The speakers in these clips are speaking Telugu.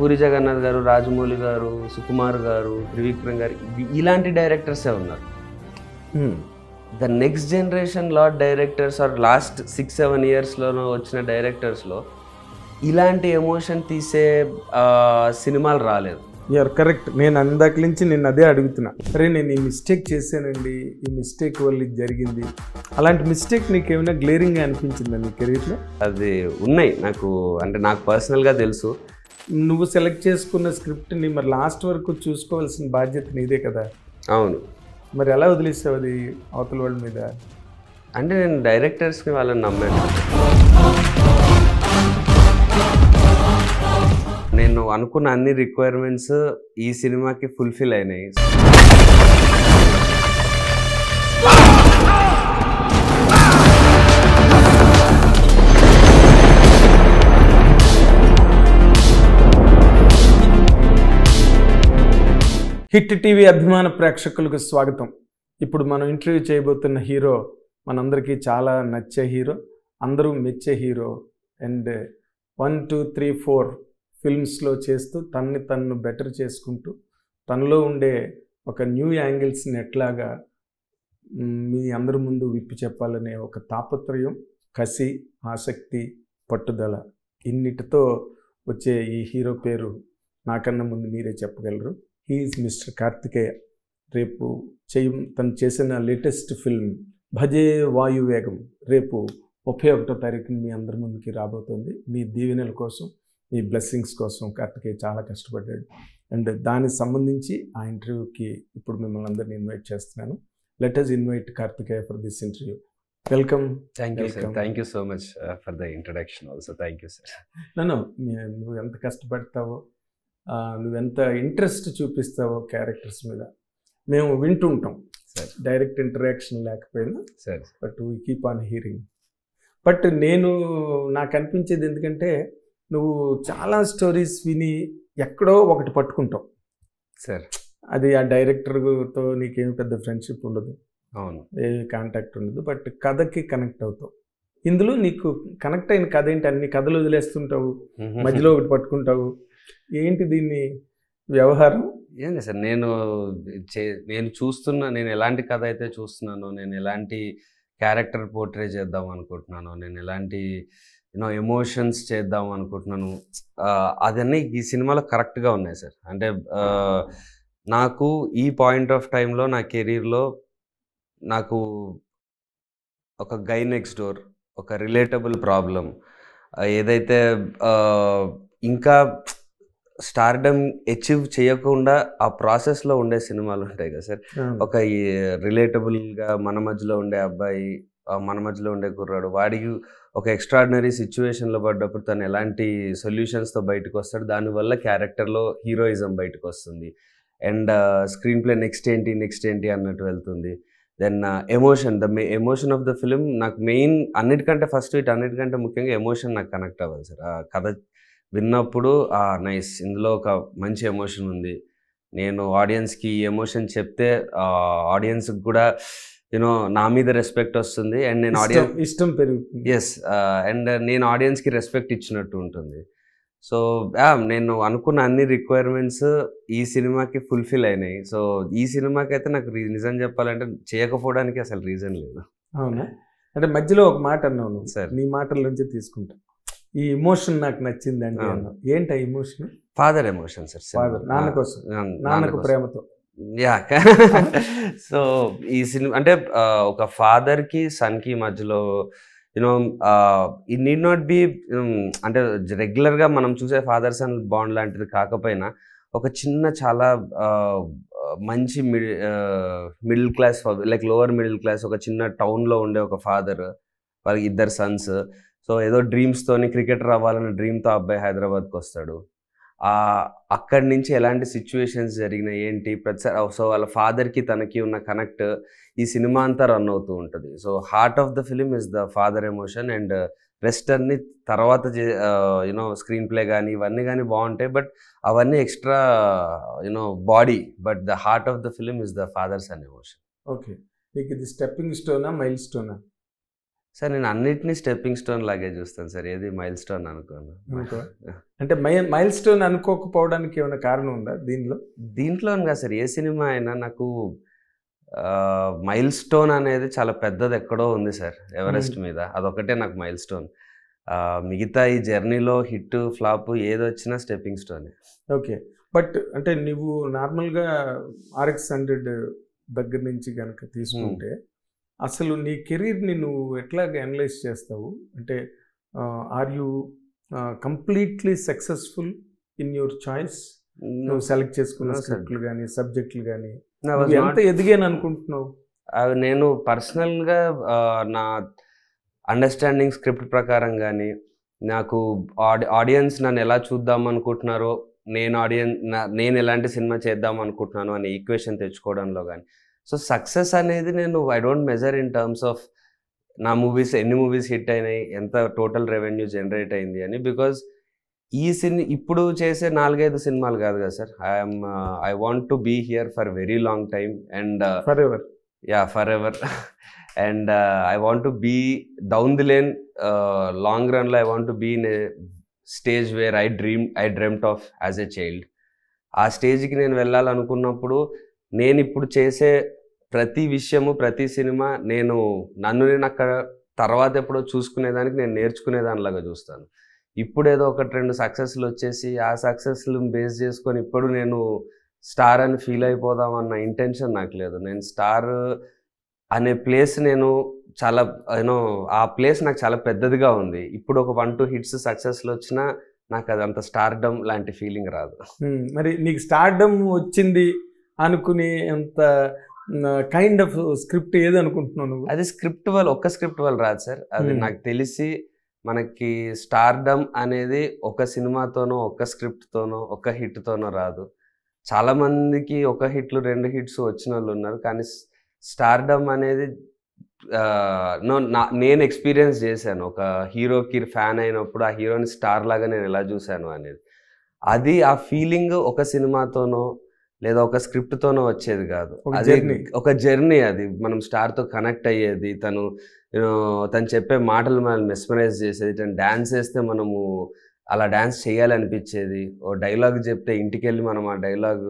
పూరి జగన్నాథ్ గారు రాజమౌళి గారు సుకుమార్ గారు త్రివిక్రమ్ గారు ఇలాంటి డైరెక్టర్సే ఉన్నారు ద నెక్స్ట్ జనరేషన్ లో directors are last six seven ఇయర్స్లోనో వచ్చిన డైరెక్టర్స్లో ఇలాంటి ఎమోషన్ తీసే సినిమాలు రాలేదు యూఆర్ కరెక్ట్ నేను అందాక నుంచి నేను అదే అడుగుతున్నా సరే నేను ఈ మిస్టేక్ చేశానండి ఈ మిస్టేక్ వల్ల ఇది జరిగింది అలాంటి మిస్టేక్ నీకు ఏమైనా గ్లేరింగ్గా అనిపించిందా నీ కెరీర్లో అది ఉన్నాయి నాకు అంటే నాకు పర్సనల్గా తెలుసు నువ్వు సెలెక్ట్ చేసుకున్న స్క్రిప్ట్ని మరి లాస్ట్ వరకు చూసుకోవాల్సిన బాధ్యత నీదే కదా అవును మరి ఎలా వదిలేసావు అది అవతల వాళ్ళ మీద అంటే నేను డైరెక్టర్స్ని వాళ్ళని నమ్మాను నేను అనుకున్న అన్ని రిక్వైర్మెంట్స్ ఈ సినిమాకి ఫుల్ఫిల్ అయినాయి హిట్ టీవీ అభిమాన ప్రేక్షకులకు స్వాగతం ఇప్పుడు మనం ఇంటర్వ్యూ చేయబోతున్న హీరో మనందరికీ చాలా నచ్చే హీరో అందరూ మెచ్చే hero and one two three four ఫిల్మ్స్లో చేస్తూ తన్ని తన్ను బెటర్ చేసుకుంటూ తనలో ఉండే ఒక న్యూ యాంగిల్స్ని ఎట్లాగా మీ అందరి ముందు విప్పి చెప్పాలనే ఒక తాపత్రయం కసి ఆసక్తి పట్టుదల ఇన్నిటితో వచ్చే ఈ హీరో పేరు నాకన్నా ముందు మీరే చెప్పగలరు హీఈస్ మిస్టర్ కార్తికేయ రేపు చేయ తను చేసిన లేటెస్ట్ ఫిల్మ్ భజే వాయువేగం రేపు ముప్పై ఒకటో తారీఖున మీ అందరి ముందుకి రాబోతుంది మీ దీవెనల కోసం మీ బ్లెస్సింగ్స్ కోసం కార్తికేయ చాలా కష్టపడ్డాడు అండ్ దానికి సంబంధించి ఆ ఇంటర్వ్యూకి ఇప్పుడు మిమ్మల్ని అందరినీ ఇన్వైట్ చేస్తున్నాను let us invite Karthikeya for this interview welcome thank you sir thank you so much for the introduction also thank you sir నన్ను నువ్వు ఎంత కష్టపడతావో నువ్వెంత ఇంట్రెస్ట్ చూపిస్తావో క్యారెక్టర్స్ మీద మేము వింటుంటాం డైరెక్ట్ ఇంటరాక్షన్ లేకపోయినా సరే but we keep on hearing but నేను నాకు అనిపించేది ఎందుకంటే నువ్వు చాలా స్టోరీస్ విని ఎక్కడో ఒకటి పట్టుకుంటావు సరే అది ఆ డైరెక్టర్తో నీకేం పెద్ద ఫ్రెండ్షిప్ ఉండదు అవును ఏ కాంటాక్ట్ ఉండదు బట్ కథకి కనెక్ట్ అవుతావు ఇందులో నీకు కనెక్ట్ అయిన కథ ఏంటి అన్ని కథలు వదిలేస్తుంటావు మధ్యలో ఒకటి పట్టుకుంటావు ఏంటి దీన్ని వ్యవహారం ఏంటి సార్ నేను చే నేను చూస్తున్న నేను ఎలాంటి కథ అయితే చూస్తున్నానో నేను ఎలాంటి క్యారెక్టర్ పోర్ట్రే చేద్దాం అనుకుంటున్నాను నేను ఎలాంటి యూనో ఎమోషన్స్ చేద్దాం అనుకుంటున్నాను అదన్నీ ఈ సినిమాలో కరెక్ట్గా ఉన్నాయి సార్ అంటే నాకు ఈ పాయింట్ ఆఫ్ టైంలో నా కెరీర్లో నాకు ఒక గై నెక్స్ట్ డోర్ ఒక రిలేటబుల్ ప్రాబ్లం ఏదైతే ఇంకా స్టార్డమ్ అచీవ్ చేయకుండా ఆ ప్రాసెస్లో ఉండే సినిమాలు ఉంటాయి కదా సార్ ఒక రిలేటబుల్గా మన మధ్యలో ఉండే అబ్బాయి మన మధ్యలో ఉండే కుర్రాడు వాడికి ఒక ఎక్స్ట్రాడినరీ సిచ్యువేషన్లో పడ్డప్పుడు తను ఎలాంటి సొల్యూషన్స్తో బయటకు వస్తాడు దానివల్ల క్యారెక్టర్లో హీరోయిజం బయటకు వస్తుంది అండ్ స్క్రీన్ ప్లే నెక్స్ట్ ఏంటి నెక్స్ట్ ఏంటి అన్నట్టు వెళ్తుంది then emotion the main emotion of the film నాకు మెయిన్ అన్నిటికంటే ఫస్ట్ ఇటు అన్నిటికంటే ముఖ్యంగా ఎమోషన్ నాకు కనెక్ట్ అవ్వాలి సార్ ఆ కథ విన్నప్పుడు ఆ నైస్ ఇందులో ఒక మంచి ఎమోషన్ ఉంది నేను ఆడియన్స్కి ఈ ఎమోషన్ చెప్తే ఆడియన్స్కి కూడా యూనో నా మీద రెస్పెక్ట్ వస్తుంది అండ్ నేను ఆడియన్స్ ఇష్టం పెరుగుతుంది ఎస్ అండ్ నేను ఆడియన్స్కి రెస్పెక్ట్ ఇచ్చినట్టు ఉంటుంది సో నేను అనుకున్న అన్ని రిక్వైర్మెంట్స్ ఈ సినిమాకి ఫుల్ఫిల్ అయినాయి సో ఈ సినిమాకి అయితే నాకు నిజం చెప్పాలంటే చేయకపోవడానికి అసలు రీజన్ లేదు అవునా అంటే మధ్యలో ఒక మాట అన్నాను సార్ నీ మాటల నుంచి తీసుకుంటాను ఈ ఎమోషన్ నాకు నచ్చింది అండి ఏంటి ఆ emotion father emotion sir father నాన్న ah, కోసం నాన్నకు ప్రేమతో యా సో ఈ సినిమా అంటే ఒక ఫాదర్కి సన్కి మధ్యలో యూనో ఈ నీడ్ నాట్ బి అంటే రెగ్యులర్గా మనం చూసే ఫాదర్ సన్ బాండ్ లాంటిది కాకపోయినా ఒక చిన్న చాలా మంచి middle middle class like lower middle class ఒక చిన్న టౌన్లో ఉండే ఒక ఫాదర్ వాళ్ళకి ఇద్దరు సన్స్ సో ఏదో డ్రీమ్స్తోని క్రికెటర్ అవ్వాలన్న డ్రీమ్తో అబ్బాయి హైదరాబాద్కి వస్తాడు అక్కడి నుంచి ఎలాంటి సిచ్యువేషన్స్ జరిగినాయి ఏంటి ప్రతిసారి సో వాళ్ళ ఫాదర్కి తనకి ఉన్న కనెక్ట్ ఈ సినిమా అంతా రన్ అవుతూ ఉంటుంది so heart of the film is the father emotion and వెస్టర్న్ని తర్వాత యూనో స్క్రీన్ ప్లే కానీ ఇవన్నీ కానీ బాగుంటాయి బట్ అవన్నీ extra you know body but the heart of the film is the fathers and emotion okay నీకు ఇది స్టెప్పింగ్ స్టోనా మైల్ స్టోనా సార్ నేను అన్నిటినీ స్టెప్పింగ్ స్టోన్ లాగే చూస్తాను సార్ ఏది మైల్ స్టోన్ అనుకోను అంటే మై మైల్ స్టోన్ అనుకోకపోవడానికి ఏమైనా కారణం ఉందా దీనిలో దీంట్లో కాదు సార్ ఏ సినిమా అయినా నాకు మైల్ స్టోన్ అనేది చాలా పెద్దది ఎక్కడో ఉంది సార్ ఎవరెస్ట్ మీద అదొకటే నాకు మైల్ స్టోన్ మిగతా ఈ జర్నీలో హిట్ ఫ్లాప్ ఏది వచ్చినా స్టెప్పింగ్ స్టోన్ ఓకే బట్ అంటే నువ్వు నార్మల్గా ఆర్ఎక్స్ హండ్రెడ్ దగ్గర నుంచి కనుక తీసుకుంటే అసలు నీ కెరీర్ని నువ్వు ఎట్లా అనలైజ్ చేస్తావు అంటే are you completely successful in your choice నువ్వు సెలెక్ట్ చేసుకున్న స్క్రిప్ట్లు కానీ సబ్జెక్టులు కానీ ఎంత ఎదిగాను అనుకుంటున్నావు అవి నేను పర్సనల్గా నా అండర్స్టాండింగ్ స్క్రిప్ట్ ప్రకారం కానీ నాకు ఆడి ఆడియన్స్ నన్ను ఎలా చూద్దాం అనుకుంటున్నారో నేను ఆడియన్స్ నేను ఎలాంటి సినిమా చేద్దాం అనుకుంటున్నాను అనే ఈక్వేషన్ తెచ్చుకోవడంలో కానీ సో సక్సెస్ అనేది నేను I don't measure in terms of నా మూవీస్ ఎన్ని మూవీస్ హిట్ అయినాయి ఎంత టోటల్ రెవెన్యూ జనరేట్ అయింది అని బికాజ్ ఈ సినిమా ఇప్పుడు చేసే నాలుగైదు సినిమాలు కాదు కదా sir I'm I want to be here for very long time and forever yeah forever and I want to be down the lane long రన్లో I want to be in a stage where I dream I dreamt of as a child ఆ స్టేజ్కి నేను వెళ్ళాలనుకున్నప్పుడు నేను ఇప్పుడు చేసే ప్రతి విషయము ప్రతి సినిమా నేను నన్ను నేను అక్కడ తర్వాత ఎప్పుడో చూసుకునేదానికి నేను నేర్చుకునేదానిలాగా చూస్తాను ఇప్పుడు ఏదో ఒకటి రెండు సక్సెస్లు వచ్చేసి ఆ సక్సెస్లు బేస్ చేసుకొని ఇప్పుడు నేను స్టార్ అని ఫీల్ అయిపోదాం అన్న ఇంటెన్షన్ నాకు లేదు నేను స్టార్ అనే ప్లేస్ నేను చాలా యూనో ఆ ప్లేస్ నాకు చాలా పెద్దదిగా ఉంది ఇప్పుడు ఒక వన్ టూ హిట్స్ సక్సెస్లు వచ్చినా నాకు అది అంత స్టార్డమ్ లాంటి ఫీలింగ్ రాదు మరి నీకు స్టార్డమ్ వచ్చింది అనుకునే అంత కైండ్ ఆఫ్ స్క్రిప్ట్ ఏది అనుకుంటున్నావు నువ్వు అది స్క్రిప్ట్ వాళ్ళు ఒక్క స్క్రిప్ట్ వాళ్ళు రాదు సార్ అది hmm. నాకు తెలిసి మనకి స్టార్డమ్ అనేది ఒక సినిమాతోనో ఒక స్క్రిప్ట్తోనో ఒక హిట్తోనో రాదు చాలామందికి ఒక హిట్లు రెండు హిట్స్ వచ్చిన వాళ్ళు ఉన్నారు కానీ స్టార్డమ్ అనేది నేను ఎక్స్పీరియన్స్ చేశాను ఒక హీరోకి ఫ్యాన్ అయినప్పుడు ఆ హీరోని స్టార్ లాగా నేను ఎలా చూశాను అనేది అది ఆ ఫీలింగ్ ఒక సినిమాతోనో లేదా ఒక స్క్రిప్ట్తోనో వచ్చేది కాదు అది ఒక జర్నీ అది మనం స్టార్తో కనెక్ట్ అయ్యేది తను తను చెప్పే మాటలు మనల్ని మెస్మరైజ్ చేసేది తను డ్యాన్స్ వేస్తే మనము అలా డ్యాన్స్ చేయాలనిపించేది ఓ డైలాగ్ చెప్తే ఇంటికి వెళ్ళి మనం ఆ డైలాగ్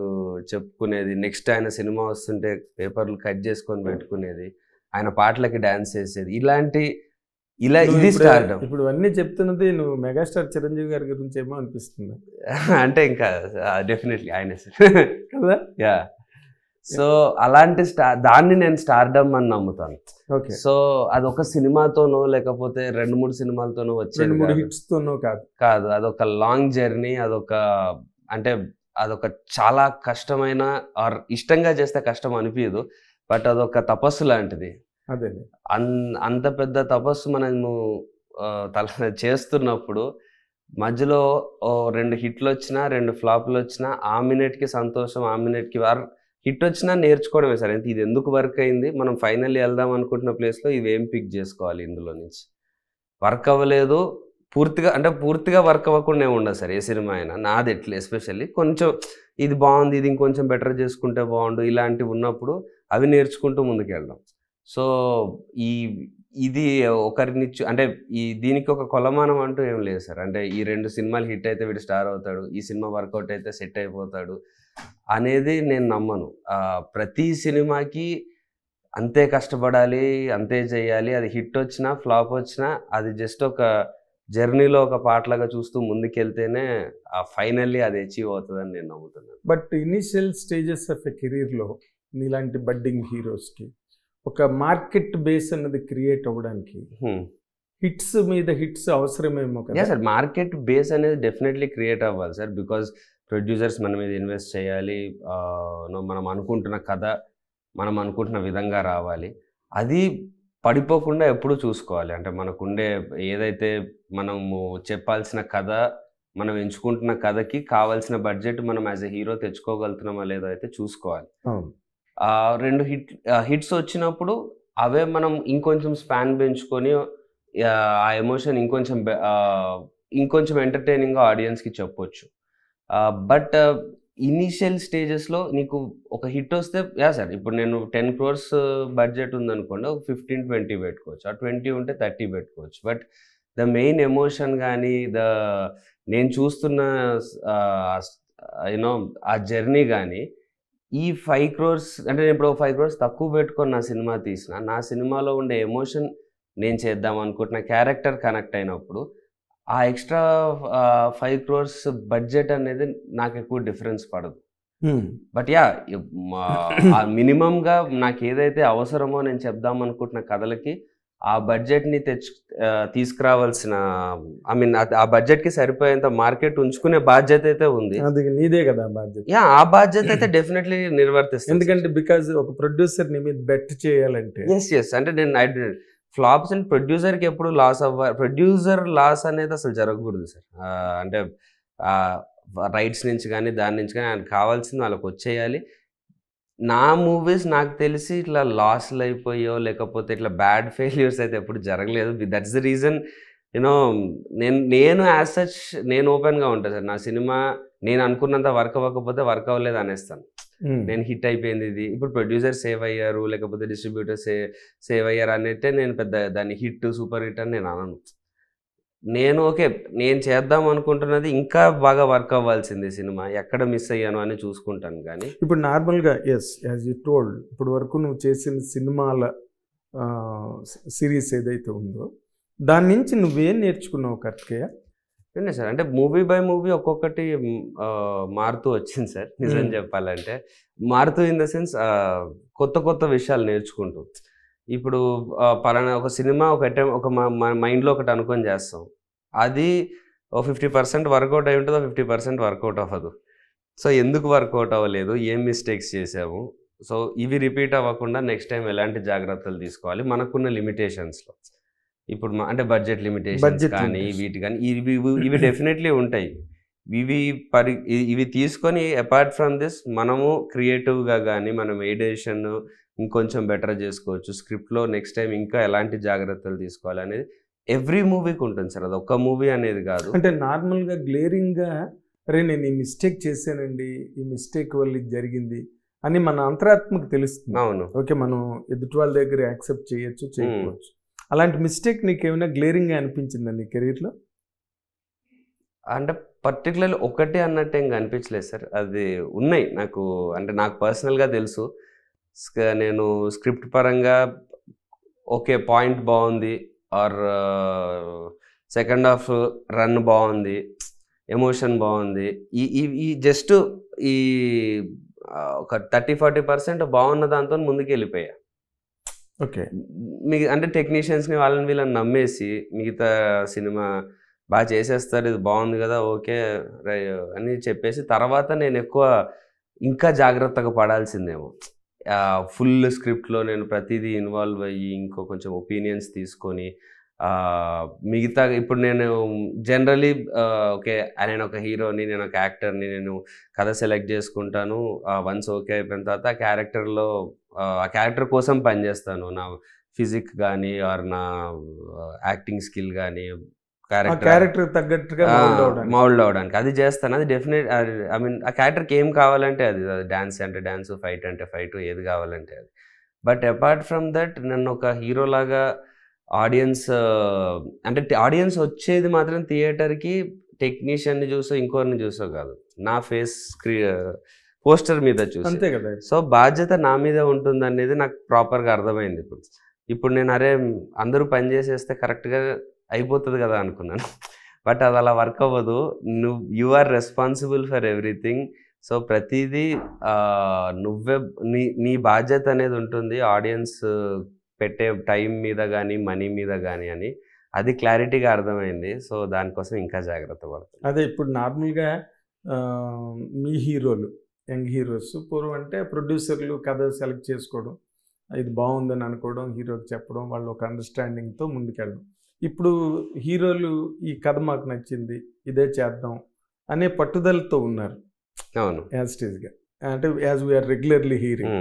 చెప్పుకునేది నెక్స్ట్ ఆయన సినిమా వస్తుంటే పేపర్లు కట్ చేసుకొని పెట్టుకునేది ఆయన పాటలకి డ్యాన్స్ చేసేది ఇలాంటి ఇలా ఇది స్టార్ట్ ఇప్పుడు అన్నీ చెప్తున్నది నువ్వు మెగాస్టార్ చిరంజీవి గారి గురించి ఏమో అనిపిస్తుంది అంటే ఇంకా డెఫినెట్లీ ఆయన కదా యా సో అలాంటి స్టార్ దాన్ని నేను స్టార్డమ్ అని నమ్ముతాను ఓకే సో అది ఒక సినిమాతోనో లేకపోతే రెండు మూడు సినిమాలతోనో వచ్చే మూడు కాదు కాదు అదొక లాంగ్ జర్నీ అదొక అంటే అదొక చాలా కష్టమైన ఆర్ ఇష్టంగా చేస్తే కష్టం అనిపించదు బట్ అదొక తపస్సు లాంటిది అదే అంత పెద్ద తపస్సు మనము తల చేస్తున్నప్పుడు మధ్యలో రెండు హిట్లు వచ్చినా రెండు ఫ్లాప్లు వచ్చినా ఆ మినిట్కి సంతోషం ఆ మినిట్కి వారు హిట్ వచ్చినా నేర్చుకోవడమే సరే అంటే ఇది ఎందుకు వర్క్ అయింది మనం ఫైనల్ వెళ్దాం అనుకుంటున్న ప్లేస్లో ఏం పిక్ చేసుకోవాలి ఇందులో నుంచి వర్క్ అవ్వలేదు పూర్తిగా అంటే పూర్తిగా వర్క్ అవ్వకుండా ఉండదు సార్ ఏ సినిమా అయినా నాది ఎట్లా ఎస్పెషల్లీ కొంచెం ఇది బాగుంది ఇది ఇంకొంచెం బెటర్ చేసుకుంటే బాగుండు ఇలాంటివి ఉన్నప్పుడు అవి నేర్చుకుంటూ వెళ్దాం సో ఈ ఇది ఒకరిని అంటే ఈ దీనికి ఒక కొలమానం అంటూ ఏం లేదు సార్ అంటే ఈ రెండు సినిమాలు హిట్ అయితే వీడు స్టార్ అవుతాడు ఈ సినిమా వర్కౌట్ అయితే సెట్ అయిపోతాడు అనేది నేను నమ్మను ప్రతి సినిమాకి అంతే కష్టపడాలి అంతే చేయాలి అది హిట్ వచ్చినా ఫ్లాప్ వచ్చినా అది జస్ట్ ఒక జర్నీలో ఒక పాటలాగా చూస్తూ ముందుకెళ్తేనే ఆ ఫైనల్లీ అది అచీవ్ అవుతుందని నేను నమ్ముతున్నాను but initial stages of a కెరీర్లో నీలాంటి బడ్డింగ్ హీరోస్కి ఒక మార్కెట్ బేస్ అన్నది క్రియేట్ అవ్వడానికి hmm. హిట్స్ మీద హిట్స్ అవసరమేమో కదా సార్ మార్కెట్ బేస్ అనేది డెఫినెట్లీ క్రియేట్ అవ్వాలి సార్ బికాజ్ ప్రొడ్యూసర్స్ మన మీద ఇన్వెస్ట్ చేయాలి మనం అనుకుంటున్న కథ మనం అనుకుంటున్న విధంగా రావాలి అది పడిపోకుండా ఎప్పుడు చూసుకోవాలి అంటే మనకుండే ఏదైతే మనము చెప్పాల్సిన కథ మనం ఎంచుకుంటున్న కథకి కావాల్సిన బడ్జెట్ మనం యాజ్ ఎ హీరో తెచ్చుకోగలుగుతున్నామా లేదో అయితే చూసుకోవాలి రెండు హిట్ హిట్స్ వచ్చినప్పుడు అవే మనం ఇంకొంచెం స్పాన్ పెంచుకొని ఆ ఎమోషన్ ఇంకొంచెం ఇంకొంచెం ఎంటర్టైనింగ్గా ఆడియన్స్కి చెప్పొచ్చు బట్ ఇనీషియల్ స్టేజెస్లో నీకు ఒక హిట్ వస్తే యా సార్ ఇప్పుడు నేను టెన్ క్రోర్స్ బడ్జెట్ ఉందనుకోండి ఒక ఫిఫ్టీన్ ట్వంటీ పెట్టుకోవచ్చు ఆ ట్వంటీ ఉంటే థర్టీ పెట్టుకోవచ్చు బట్ ద మెయిన్ ఎమోషన్ కానీ ద నేను చూస్తున్న యూనో ఆ జర్నీ కానీ ఈ ఫైవ్ క్రోర్స్ అంటే నేను ఇప్పుడు ఫైవ్ క్రోర్స్ తక్కువ పెట్టుకొని నా సినిమా తీసిన నా సినిమాలో ఉండే ఎమోషన్ నేను చేద్దాం అనుకుంటున్న క్యారెక్టర్ కనెక్ట్ అయినప్పుడు ఆ ఎక్స్ట్రా ఫైవ్ క్రోర్స్ బడ్జెట్ అనేది నాకు ఎక్కువ డిఫరెన్స్ పడదు బట్ యా మినిమంగా నాకు ఏదైతే అవసరమో నేను చెప్దాం అనుకుంటున్న కథలకి ఆ బడ్జెట్ని తెచ్చు తీసుకురావాల్సిన ఐ మీన్ ఆ బడ్జెట్కి సరిపోయేంత మార్కెట్ ఉంచుకునే బాధ్యత అయితే ఉంది నీదే కదా బాధ్యత యా ఆ బాధ్యత అయితే డెఫినెట్లీ నిర్వర్తిస్తుంది ఎందుకంటే బికాజ్ ఒక ప్రొడ్యూసర్ ని మీద బెట్ చేయాలంటే ఎస్ ఎస్ అంటే నేను ఐ ఫ్లాప్స్ అండ్ ప్రొడ్యూసర్కి ఎప్పుడు లాస్ అవ్వాలి ప్రొడ్యూసర్ లాస్ అనేది అసలు జరగకూడదు సార్ అంటే రైట్స్ నుంచి కానీ దాని నుంచి కానీ ఆయనకు కావాల్సింది వాళ్ళకి వచ్చేయాలి నా మూవీస్ నాకు తెలిసి ఇట్లా లాస్లు అయిపోయో లేకపోతే ఇట్లా బ్యాడ్ ఫెయిల్యూర్స్ అయితే ఎప్పుడు జరగలేదు దట్స్ ద రీజన్ యూనో నేను నేను యాజ్ సచ్ నేను ఓపెన్గా ఉంటాను సార్ నా సినిమా నేను అనుకున్నంత వర్క్ అవ్వకపోతే వర్క్ అవ్వలేదు అనేస్తాను hmm. నేను హిట్ అయిపోయింది ఇది ఇప్పుడు ప్రొడ్యూసర్ సేవ్ అయ్యారు లేకపోతే డిస్ట్రిబ్యూటర్ సే సేవ్ అయ్యారు అనేది నేను పెద్ద దాన్ని హిట్ సూపర్ హిట్ అని నేను అనను నేను ఓకే నేను చేద్దాం అనుకుంటున్నది ఇంకా బాగా వర్క్ అవ్వాల్సింది సినిమా ఎక్కడ మిస్ అయ్యాను అని చూసుకుంటాను కానీ ఇప్పుడు నార్మల్గా ఎస్ యాజ్ యూ టోల్డ్ ఇప్పుడు వరకు నువ్వు చేసిన సినిమాల సిరీస్ ఏదైతే ఉందో దాని నుంచి నువ్వేం నేర్చుకున్నావు కరెక్ట్గా అండి సార్ అంటే మూవీ బై మూవీ ఒక్కొక్కటి మారుతూ వచ్చింది సార్ నిజం చెప్పాలంటే మారుతూ ఇన్ ద సెన్స్ కొత్త కొత్త విషయాలు నేర్చుకుంటూ ఇప్పుడు పలానా ఒక సినిమా ఒక అటెంప్ ఒక మైండ్లో ఒకటి అనుకొని చేస్తాం అది ఓ ఫిఫ్టీ పర్సెంట్ వర్కౌట్ అయి ఉంటుందో ఫిఫ్టీ పర్సెంట్ వర్కౌట్ అవ్వదు సో ఎందుకు వర్కౌట్ అవ్వలేదు ఏం మిస్టేక్స్ చేసాము సో ఇవి రిపీట్ అవ్వకుండా నెక్స్ట్ టైం ఎలాంటి జాగ్రత్తలు తీసుకోవాలి మనకున్న లిమిటేషన్స్లో ఇప్పుడు అంటే బడ్జెట్ లిమిటేషన్స్ కానీ వీటి కానీ ఇవి ఇవి డెఫినెట్లీ ఉంటాయి ఇవి పరి ఇవి తీసుకొని అపార్ట్ ఫ్రమ్ దిస్ మనము క్రియేటివ్గా కానీ మనం మెడిటేషన్ ఇంకొంచెం బెటర్ చేసుకోవచ్చు స్క్రిప్ట్లో నెక్స్ట్ టైం ఇంకా ఎలాంటి జాగ్రత్తలు తీసుకోవాలి అనేది ఎవ్రీ మూవీకి ఉంటుంది సార్ అది ఒక్క మూవీ అనేది కాదు అంటే నార్మల్గా గ్లేరింగ్గా అరే నేను ఈ మిస్టేక్ చేశానండి ఈ మిస్టేక్ వల్ల ఇది జరిగింది అని మన అంతరాత్మకు తెలుస్తుంది అవును ఓకే మనం ఎదుటి వాళ్ళ దగ్గర యాక్సెప్ట్ చేయొచ్చు చేయకపోవచ్చు అలాంటి మిస్టేక్ నీకు ఏమైనా గ్లేరింగ్గా అనిపించిందా నీ కెరీర్లో అంటే పర్టికులర్లీ ఒకటే అన్నట్టు ఏం కనిపించలేదు సార్ అది ఉన్నాయి నాకు అంటే నాకు పర్సనల్గా తెలుసు నేను స్క్రిప్ట్ పరంగా ఓకే పాయింట్ బాగుంది ఆర్ సెకండ్ హాఫ్ రన్ బాగుంది ఎమోషన్ బాగుంది ఈ ఈ జస్ట్ ఈ ఒక థర్టీ ఫార్టీ పర్సెంట్ బాగున్న దాంతో ముందుకు వెళ్ళిపోయా ఓకే మీ అంటే టెక్నీషియన్స్ని వాళ్ళని వీళ్ళని నమ్మేసి మిగతా సినిమా బాగా చేసేస్తారు ఇది బాగుంది కదా ఓకే అని చెప్పేసి తర్వాత నేను ఎక్కువ ఇంకా జాగ్రత్తగా పడాల్సిందేమో ఫుల్ స్క్రిప్ట్లో నేను ప్రతిదీ ఇన్వాల్వ్ అయ్యి ఇంకో కొంచెం ఒపీనియన్స్ తీసుకొని మిగతా ఇప్పుడు నేను జనరలీ ఓకే నేను ఒక హీరోని నేను ఒక యాక్టర్ని నేను కథ సెలెక్ట్ చేసుకుంటాను వన్స్ ఓకే అయిపోయిన తర్వాత క్యారెక్టర్లో ఆ క్యారెక్టర్ కోసం పనిచేస్తాను నా ఫిజిక్ కానీ ఆర్ నా యాక్టింగ్ స్కిల్ కానీ క్యారెక్టర్ తగ్గట్టుగా మౌల్డ్ అవడానికి అది చేస్తాను అది డెఫినెట్ ఐ మీన్ ఆ క్యారెక్టర్కి ఏం కావాలంటే అది డాన్స్ అంటే డాన్స్ ఫైట్ అంటే ఫైట్ ఏది కావాలంటే అది బట్ అపార్ట్ ఫ్రమ్ దట్ నన్ను ఒక హీరో లాగా ఆడియన్స్ అంటే ఆడియన్స్ వచ్చేది మాత్రం థియేటర్కి టెక్నీషియన్ని చూసో ఇంకోరిని చూసో కాదు నా ఫేస్ స్క్రీ పోస్టర్ మీద చూసి అంతే కదా సో బాధ్యత నా మీద ఉంటుంది అనేది నాకు ప్రాపర్గా అర్థమైంది ఇప్పుడు ఇప్పుడు నేను అరే అందరూ పని చేసేస్తే కరెక్ట్గా అయిపోతుంది కదా అనుకున్నాను బట్ అది అలా వర్క్ అవ్వదు నువ్వు you are responsible for everything so ప్రతిదీ నువ్వే నీ నీ బాధ్యత అనేది ఉంటుంది ఆడియన్స్ పెట్టే టైం మీద కానీ మనీ మీద కానీ అని అది క్లారిటీగా అర్థమైంది సో దానికోసం ఇంకా జాగ్రత్త పడుతుంది అదే ఇప్పుడు నార్మల్గా మీ హీరోలు యంగ్ హీరోస్ పూర్వం అంటే ప్రొడ్యూసర్లు కథ సెలెక్ట్ చేసుకోవడం ఇది బాగుందని అనుకోవడం హీరోకి చెప్పడం వాళ్ళు ఒక అండర్స్టాండింగ్తో ముందుకెళ్ళడం ఇప్పుడు హీరోలు ఈ కథ మాకు నచ్చింది ఇదే చేద్దాం అనే పట్టుదలతో ఉన్నారు అవును యాజ్ గా అంటే యాజ్ వీఆర్ రెగ్యులర్లీ హీరింగ్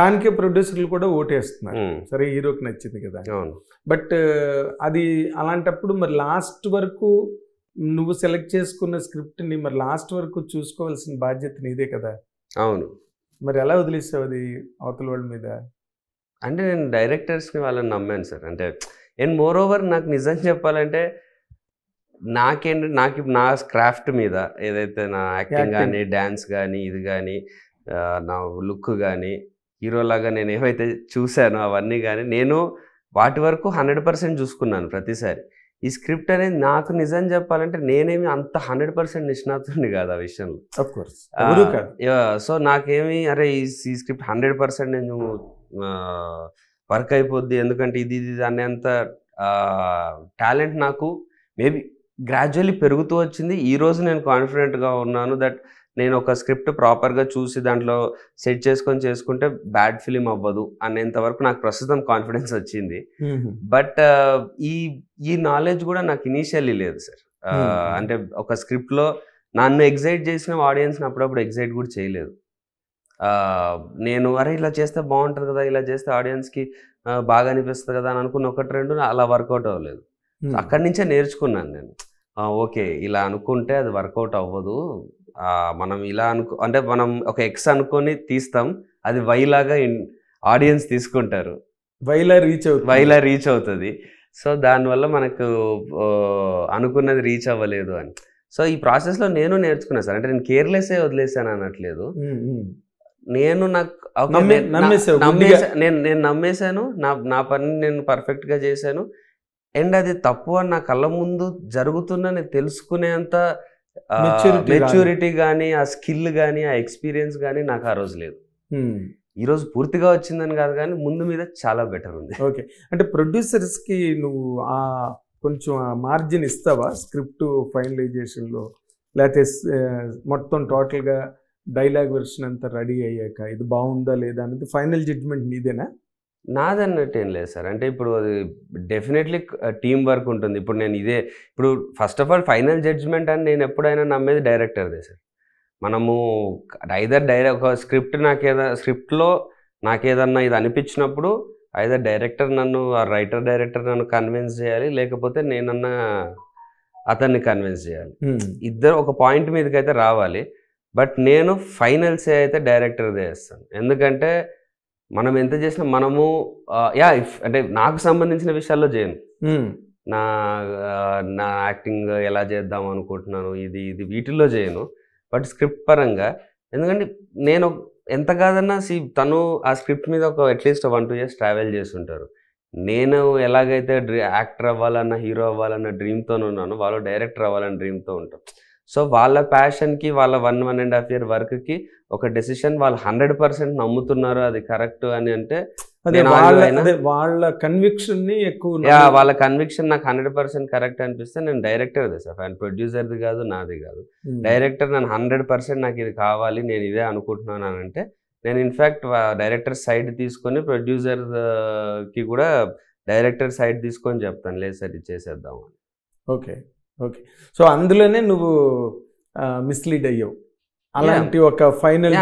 దానికే ప్రొడ్యూసర్లు కూడా ఓటేస్తున్నారు సరే హీరోకి నచ్చింది కదా బట్ uh, అది అలాంటప్పుడు మరి లాస్ట్ వరకు నువ్వు సెలెక్ట్ చేసుకున్న స్క్రిప్ట్ని మరి లాస్ట్ వరకు చూసుకోవాల్సిన బాధ్యత నీదే కదా అవును మరి ఎలా వదిలేసావు అది అవతల వాళ్ళ మీద అంటే నేను డైరెక్టర్స్ని వాళ్ళని నమ్మాను సార్ అంటే అండ్ మోర్ ఓవర్ నాకు నిజం చెప్పాలంటే నాకేంటి నాకు నా క్రాఫ్ట్ మీద ఏదైతే నా యాక్టింగ్ కానీ డ్యాన్స్ కానీ ఇది కానీ నా లుక్ కానీ హీరోలాగా నేను ఏవైతే చూశానో అవన్నీ కానీ నేను వాటి వరకు హండ్రెడ్ పర్సెంట్ చూసుకున్నాను ప్రతిసారి ఈ స్క్రిప్ట్ అనేది నాకు నిజం చెప్పాలంటే నేనేమి అంత హండ్రెడ్ పర్సెంట్ నిష్ణాతుని కాదు ఆ విషయంలో సో నాకేమి అరే ఈ స్క్రిప్ట్ హండ్రెడ్ పర్సెంట్ నేను వర్క్ అయిపోద్ది ఎందుకంటే ఇది ఇది అనేంత టాలెంట్ నాకు మేబీ గ్రాడ్యువల్లీ పెరుగుతూ వచ్చింది ఈరోజు నేను కాన్ఫిడెంట్గా ఉన్నాను దట్ నేను ఒక స్క్రిప్ట్ ప్రాపర్గా చూసి దాంట్లో సెట్ చేసుకొని చేసుకుంటే బ్యాడ్ ఫిలిం అవ్వదు అనేంత వరకు నాకు ప్రస్తుతం కాన్ఫిడెన్స్ వచ్చింది బట్ ఈ ఈ నాలెడ్జ్ కూడా నాకు ఇనీషియల్లీ లేదు సార్ అంటే ఒక స్క్రిప్ట్లో నన్ను ఎగ్జైట్ చేసిన ఆడియన్స్ని అప్పుడప్పుడు ఎగ్జైట్ కూడా చేయలేదు నేను అరే ఇలా చేస్తే బాగుంటుంది కదా ఇలా చేస్తే ఆడియన్స్కి బాగా అనిపిస్తుంది కదా అని అనుకున్న ఒకటి రెండు అలా వర్కౌట్ అవ్వలేదు అక్కడి నుంచే నేర్చుకున్నాను నేను ఓకే ఇలా అనుకుంటే అది వర్కౌట్ అవ్వదు మనం ఇలా అనుకు అంటే మనం ఒక ఎక్స్ అనుకొని తీస్తాం అది వైలాగా ఆడియన్స్ తీసుకుంటారు వైలా రీచ్ అవుతుంది వైలా రీచ్ అవుతుంది సో దానివల్ల మనకు అనుకున్నది రీచ్ అవ్వలేదు అని సో ఈ ప్రాసెస్లో నేను నేర్చుకున్నా సార్ అంటే నేను ఏ వదిలేసాను అనట్లేదు నేను నాకు నేను నేను నమ్మేశాను నా నా పని నేను పర్ఫెక్ట్గా చేశాను అండ్ అది తప్పు అని నా కళ్ళ ముందు జరుగుతుందని తెలుసుకునేంత మెచ్యూరిటీ కానీ ఆ స్కిల్ కానీ ఆ ఎక్స్పీరియన్స్ కానీ నాకు ఆ రోజు లేదు ఈ రోజు పూర్తిగా వచ్చిందని కాదు కానీ ముందు మీద చాలా బెటర్ ఉంది ఓకే అంటే ప్రొడ్యూసర్స్కి నువ్వు ఆ కొంచెం మార్జిన్ ఇస్తావా స్క్రిప్ట్ ఫైనలైజేషన్లో లేకపోతే మొత్తం టోటల్గా డైలాగ్ వెర్షన్ అంతా రెడీ అయ్యాక ఇది బాగుందా లేదా అనేది ఫైనల్ జడ్జ్మెంట్ నీదేనా నాదన్నట్టు ఏం లేదు సార్ అంటే ఇప్పుడు అది డెఫినెట్లీ టీం వర్క్ ఉంటుంది ఇప్పుడు నేను ఇదే ఇప్పుడు first of all final judgement అని నేను ఎప్పుడైనా నమ్మేది డైరెక్టర్దే సార్ మనము ఐదర్ డైరెక్ట్ ఒక స్క్రిప్ట్ నాకేదా స్క్రిప్ట్లో నాకేదన్నా ఇది అనిపించినప్పుడు ఐదర్ డైరెక్టర్ నన్ను ఆ రైటర్ డైరెక్టర్ నన్ను కన్విన్స్ చేయాలి లేకపోతే నేనన్నా అతన్ని కన్విన్స్ చేయాలి ఇద్దరు ఒక పాయింట్ మీదకైతే రావాలి బట్ నేను ఫైనల్సే అయితే డైరెక్టర్దే చేస్తాను ఎందుకంటే మనం ఎంత చేసినా మనము యా ఇఫ్ అంటే నాకు సంబంధించిన విషయాల్లో చేయను నా నా యాక్టింగ్ ఎలా చేద్దాం అనుకుంటున్నాను ఇది ఇది వీటిల్లో చేయను బట్ స్క్రిప్ట్ పరంగా ఎందుకంటే నేను ఎంత కాదన్నా సి తను ఆ స్క్రిప్ట్ మీద ఒక at least one two years travel చేసి ఉంటారు నేను ఎలాగైతే డ్రీ యాక్టర్ అవ్వాలన్న హీరో అవ్వాలన్న డ్రీమ్తో ఉన్నాను వాళ్ళు డైరెక్టర్ అవ్వాలన్న డ్రీమ్తో ఉంటాం సో వాళ్ళ ప్యాషన్కి వాళ్ళ one one and half year వర్క్కి ఒక డెసిషన్ వాళ్ళు హండ్రెడ్ పర్సెంట్ నమ్ముతున్నారు అది కరెక్ట్ అని అంటే వాళ్ళ కన్విక్షన్ ఎక్కువ వాళ్ళ కన్విక్షన్ నాకు హండ్రెడ్ పర్సెంట్ కరెక్ట్ అనిపిస్తే నేను డైరెక్టర్ది సార్ ఆయన ప్రొడ్యూసర్ది కాదు నాది కాదు డైరెక్టర్ నేను హండ్రెడ్ పర్సెంట్ నాకు ఇది కావాలి నేను ఇదే అనుకుంటున్నాను అని అంటే నేను ఇన్ఫ్యాక్ట్ డైరెక్టర్ సైడ్ తీసుకొని ప్రొడ్యూసర్కి కూడా డైరెక్టర్ సైడ్ తీసుకొని చెప్తాను లేదు సార్ ఇది చేసేద్దాం అని ఓకే ఓకే సో అందులోనే నువ్వు మిస్లీడ్ అయ్యావు అలాంటి ఒక ఫైనల్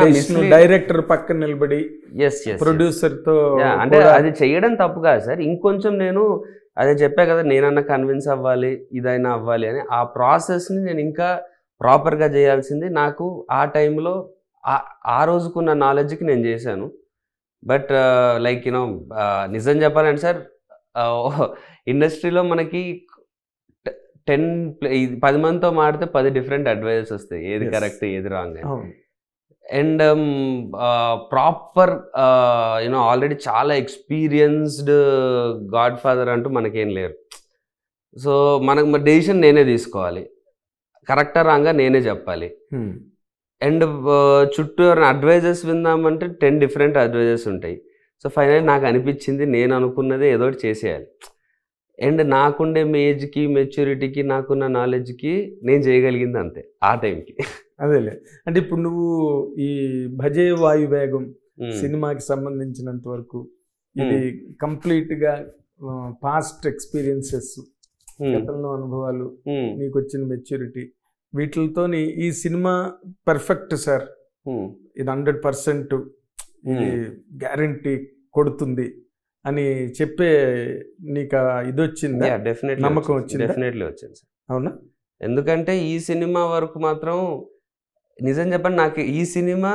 డైరెక్టర్ పక్కన నిలబడి ప్రొడ్యూసర్ తో అంటే అది చేయడం తప్పు కాదు సార్ ఇంకొంచెం నేను అదే చెప్పా కదా నేనన్నా కన్విన్స్ అవ్వాలి ఇదైనా అవ్వాలి అని ఆ ప్రాసెస్ని నేను ఇంకా ప్రాపర్గా చేయాల్సింది నాకు ఆ టైంలో ఆ రోజుకున్న నాలెడ్జ్కి నేను చేశాను బట్ లైక్ యూనో నిజం చెప్పాలంటే సార్ ఇండస్ట్రీలో uh, మనకి టెన్ పది మందితో మాడితే పది డిఫరెంట్ అడ్వైజెస్ వస్తాయి ఏది కరెక్ట్ ఏది wrong and proper you know already చాలా ఎక్స్పీరియన్స్డ్ గాడ్ ఫాదర్ అంటూ మనకేం లేరు సో మనకు డెసిషన్ నేనే తీసుకోవాలి కరెక్టా రాగా నేనే చెప్పాలి hmm. అండ్ చుట్టూ ఎవరైనా అడ్వైజెస్ విందామంటే టెన్ డిఫరెంట్ అడ్వైజెస్ ఉంటాయి సో ఫైనల్ నాకు అనిపించింది నేను అనుకున్నది ఏదో చేసేయాలి అండ్ నాకుండే ఏజ్కి మెచ్యూరిటీకి నాకున్న నాలెడ్జ్కి నేను చేయగలిగింది అంతే ఆ టైంకి అదేలే అంటే ఇప్పుడు నువ్వు ఈ భజే వాయు వేగం సినిమాకి సంబంధించినంత వరకు ఇది కంప్లీట్గా పాస్ట్ ఎక్స్పీరియన్సెస్ గతంలో అనుభవాలు నీకు వచ్చిన మెచ్యూరిటీ వీటితో ఈ సినిమా పర్ఫెక్ట్ సార్ ఇది హండ్రెడ్ పర్సెంట్ ఇది గ్యారంటీ కొడుతుంది అని చెప్పే నీకు ఇది వచ్చింది డెఫినెట్లీ నమ్మకం వచ్చింది డెఫినెట్లీ వచ్చింది సార్ అవునా ఎందుకంటే ఈ సినిమా వరకు మాత్రం నిజం చెప్పండి నాకు ఈ సినిమా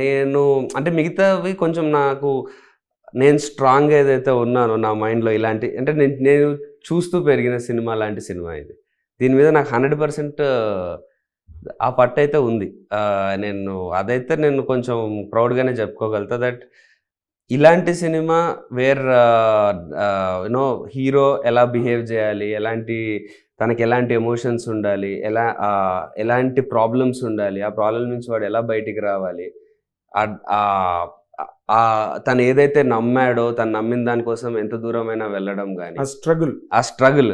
నేను అంటే మిగతావి కొంచెం నాకు నేను స్ట్రాంగ్ ఏదైతే ఉన్నానో నా మైండ్లో ఇలాంటి అంటే నేను నేను చూస్తూ పెరిగిన సినిమా లాంటి సినిమా ఇది దీని మీద నాకు హండ్రెడ్ పర్సెంట్ ఆ పట్టు అయితే ఉంది నేను అదైతే నేను కొంచెం ప్రౌడ్గానే చెప్పుకోగలుగుతా దట్ ఇలాంటి సినిమా వేర్ యునో హీరో ఎలా బిహేవ్ చేయాలి ఎలాంటి తనకి ఎలాంటి ఎమోషన్స్ ఉండాలి ఎలా ఎలాంటి ప్రాబ్లమ్స్ ఉండాలి ఆ ప్రాబ్లం నుంచి వాడు ఎలా బయటికి రావాలి తను ఏదైతే నమ్మాడో తను నమ్మిన దానికోసం ఎంత దూరమైనా వెళ్ళడం కానీ ఆ స్ట్రగుల్ ఆ స్ట్రగుల్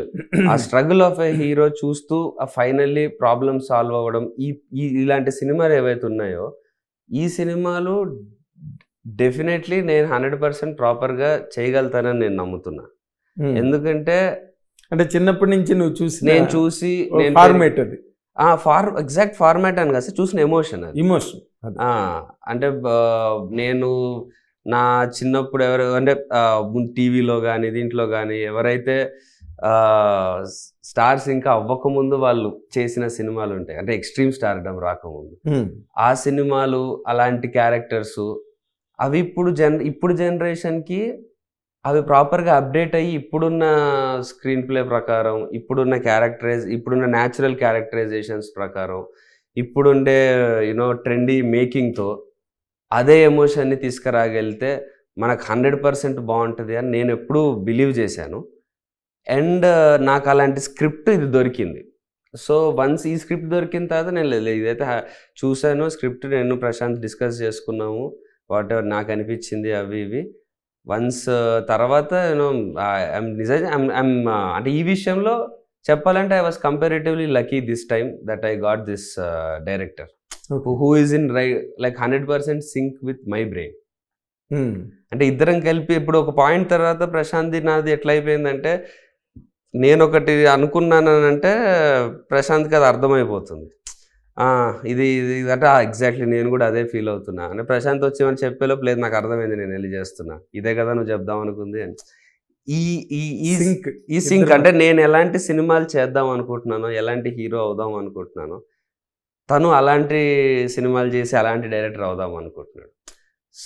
ఆ స్ట్రగుల్ ఆఫ్ ఏ హీరో చూస్తూ ఆ ఫైనల్లీ ప్రాబ్లమ్ సాల్వ్ అవ్వడం ఈ ఇలాంటి సినిమాలు ఏవైతే ఉన్నాయో ఈ సినిమాలు డెఫినెట్లీ నేను హండ్రెడ్ పర్సెంట్ ప్రాపర్గా చేయగలుగుతానని నేను నమ్ముతున్నా hmm. ఎందుకంటే అంటే చిన్నప్పటి నుంచి నువ్వు చూసి నేను చూసి నేను ఫార్మేట్ అది ఫార్ ఎగ్జాక్ట్ ఫార్మాట్ అని కదా చూసిన ఎమోషన్ అది ఎమోషన్ అంటే నేను నా చిన్నప్పుడు ఎవరు అంటే టీవీలో కానీ దీంట్లో కానీ ఎవరైతే స్టార్స్ ఇంకా అవ్వకముందు వాళ్ళు చేసిన సినిమాలు ఉంటాయి అంటే ఎక్స్ట్రీమ్ స్టార్ స్టార్డమ్ రాకముందు hmm. ఆ సినిమాలు అలాంటి క్యారెక్టర్స్ అవి ఇప్పుడు జన్ ఇప్పుడు జనరేషన్కి అవి ప్రాపర్గా అప్డేట్ అయ్యి ఇప్పుడున్న స్క్రీన్ ప్లే ప్రకారం ఇప్పుడున్న క్యారెక్టరైజ్ ఇప్పుడున్న న్యాచురల్ క్యారెక్టరైజేషన్స్ ప్రకారం ఇప్పుడుండే యూనో ట్రెండీ మేకింగ్తో అదే ఎమోషన్ని తీసుకురాగలితే మనకు హండ్రెడ్ పర్సెంట్ బాగుంటుంది అని నేను ఎప్పుడూ బిలీవ్ చేశాను అండ్ నాకు అలాంటి స్క్రిప్ట్ ఇది దొరికింది సో వన్స్ ఈ స్క్రిప్ట్ దొరికిన తర్వాత నేను ఇదైతే చూశాను స్క్రిప్ట్ నేను ప్రశాంత్ డిస్కస్ చేసుకున్నాము వాట్ ఎవర్ నాకు అనిపించింది అవి ఇవి వన్స్ తర్వాత నేను అంటే ఈ విషయంలో చెప్పాలంటే I was comparatively lucky this time that I got this director who is in రై like hundred percent sync with my brain అంటే ఇద్దరం కలిపి ఇప్పుడు ఒక పాయింట్ తర్వాత ప్రశాంతి నాది ఎట్లయిపోయిందంటే నేను ఒకటి అనుకున్నానంటే ప్రశాంత్కి అది అర్థమైపోతుంది ఇది ఇది అంటే ఎగ్జాక్ట్లీ నేను కూడా అదే ఫీల్ అవుతున్నా అంటే ప్రశాంత్ చెప్పే లోపు లేదు నాకు అర్థమైంది నేను వెళ్ళి చేస్తున్నా ఇదే కదా నువ్వు చెప్దాం అనుకుంది అని ఈ ఈ ఈ సింక్ ఈ సింక్ అంటే నేను ఎలాంటి సినిమాలు చేద్దాం అనుకుంటున్నాను ఎలాంటి హీరో అవుదాం అనుకుంటున్నాను తను అలాంటి సినిమాలు చేసి అలాంటి డైరెక్టర్ అవుదాం అనుకుంటున్నాడు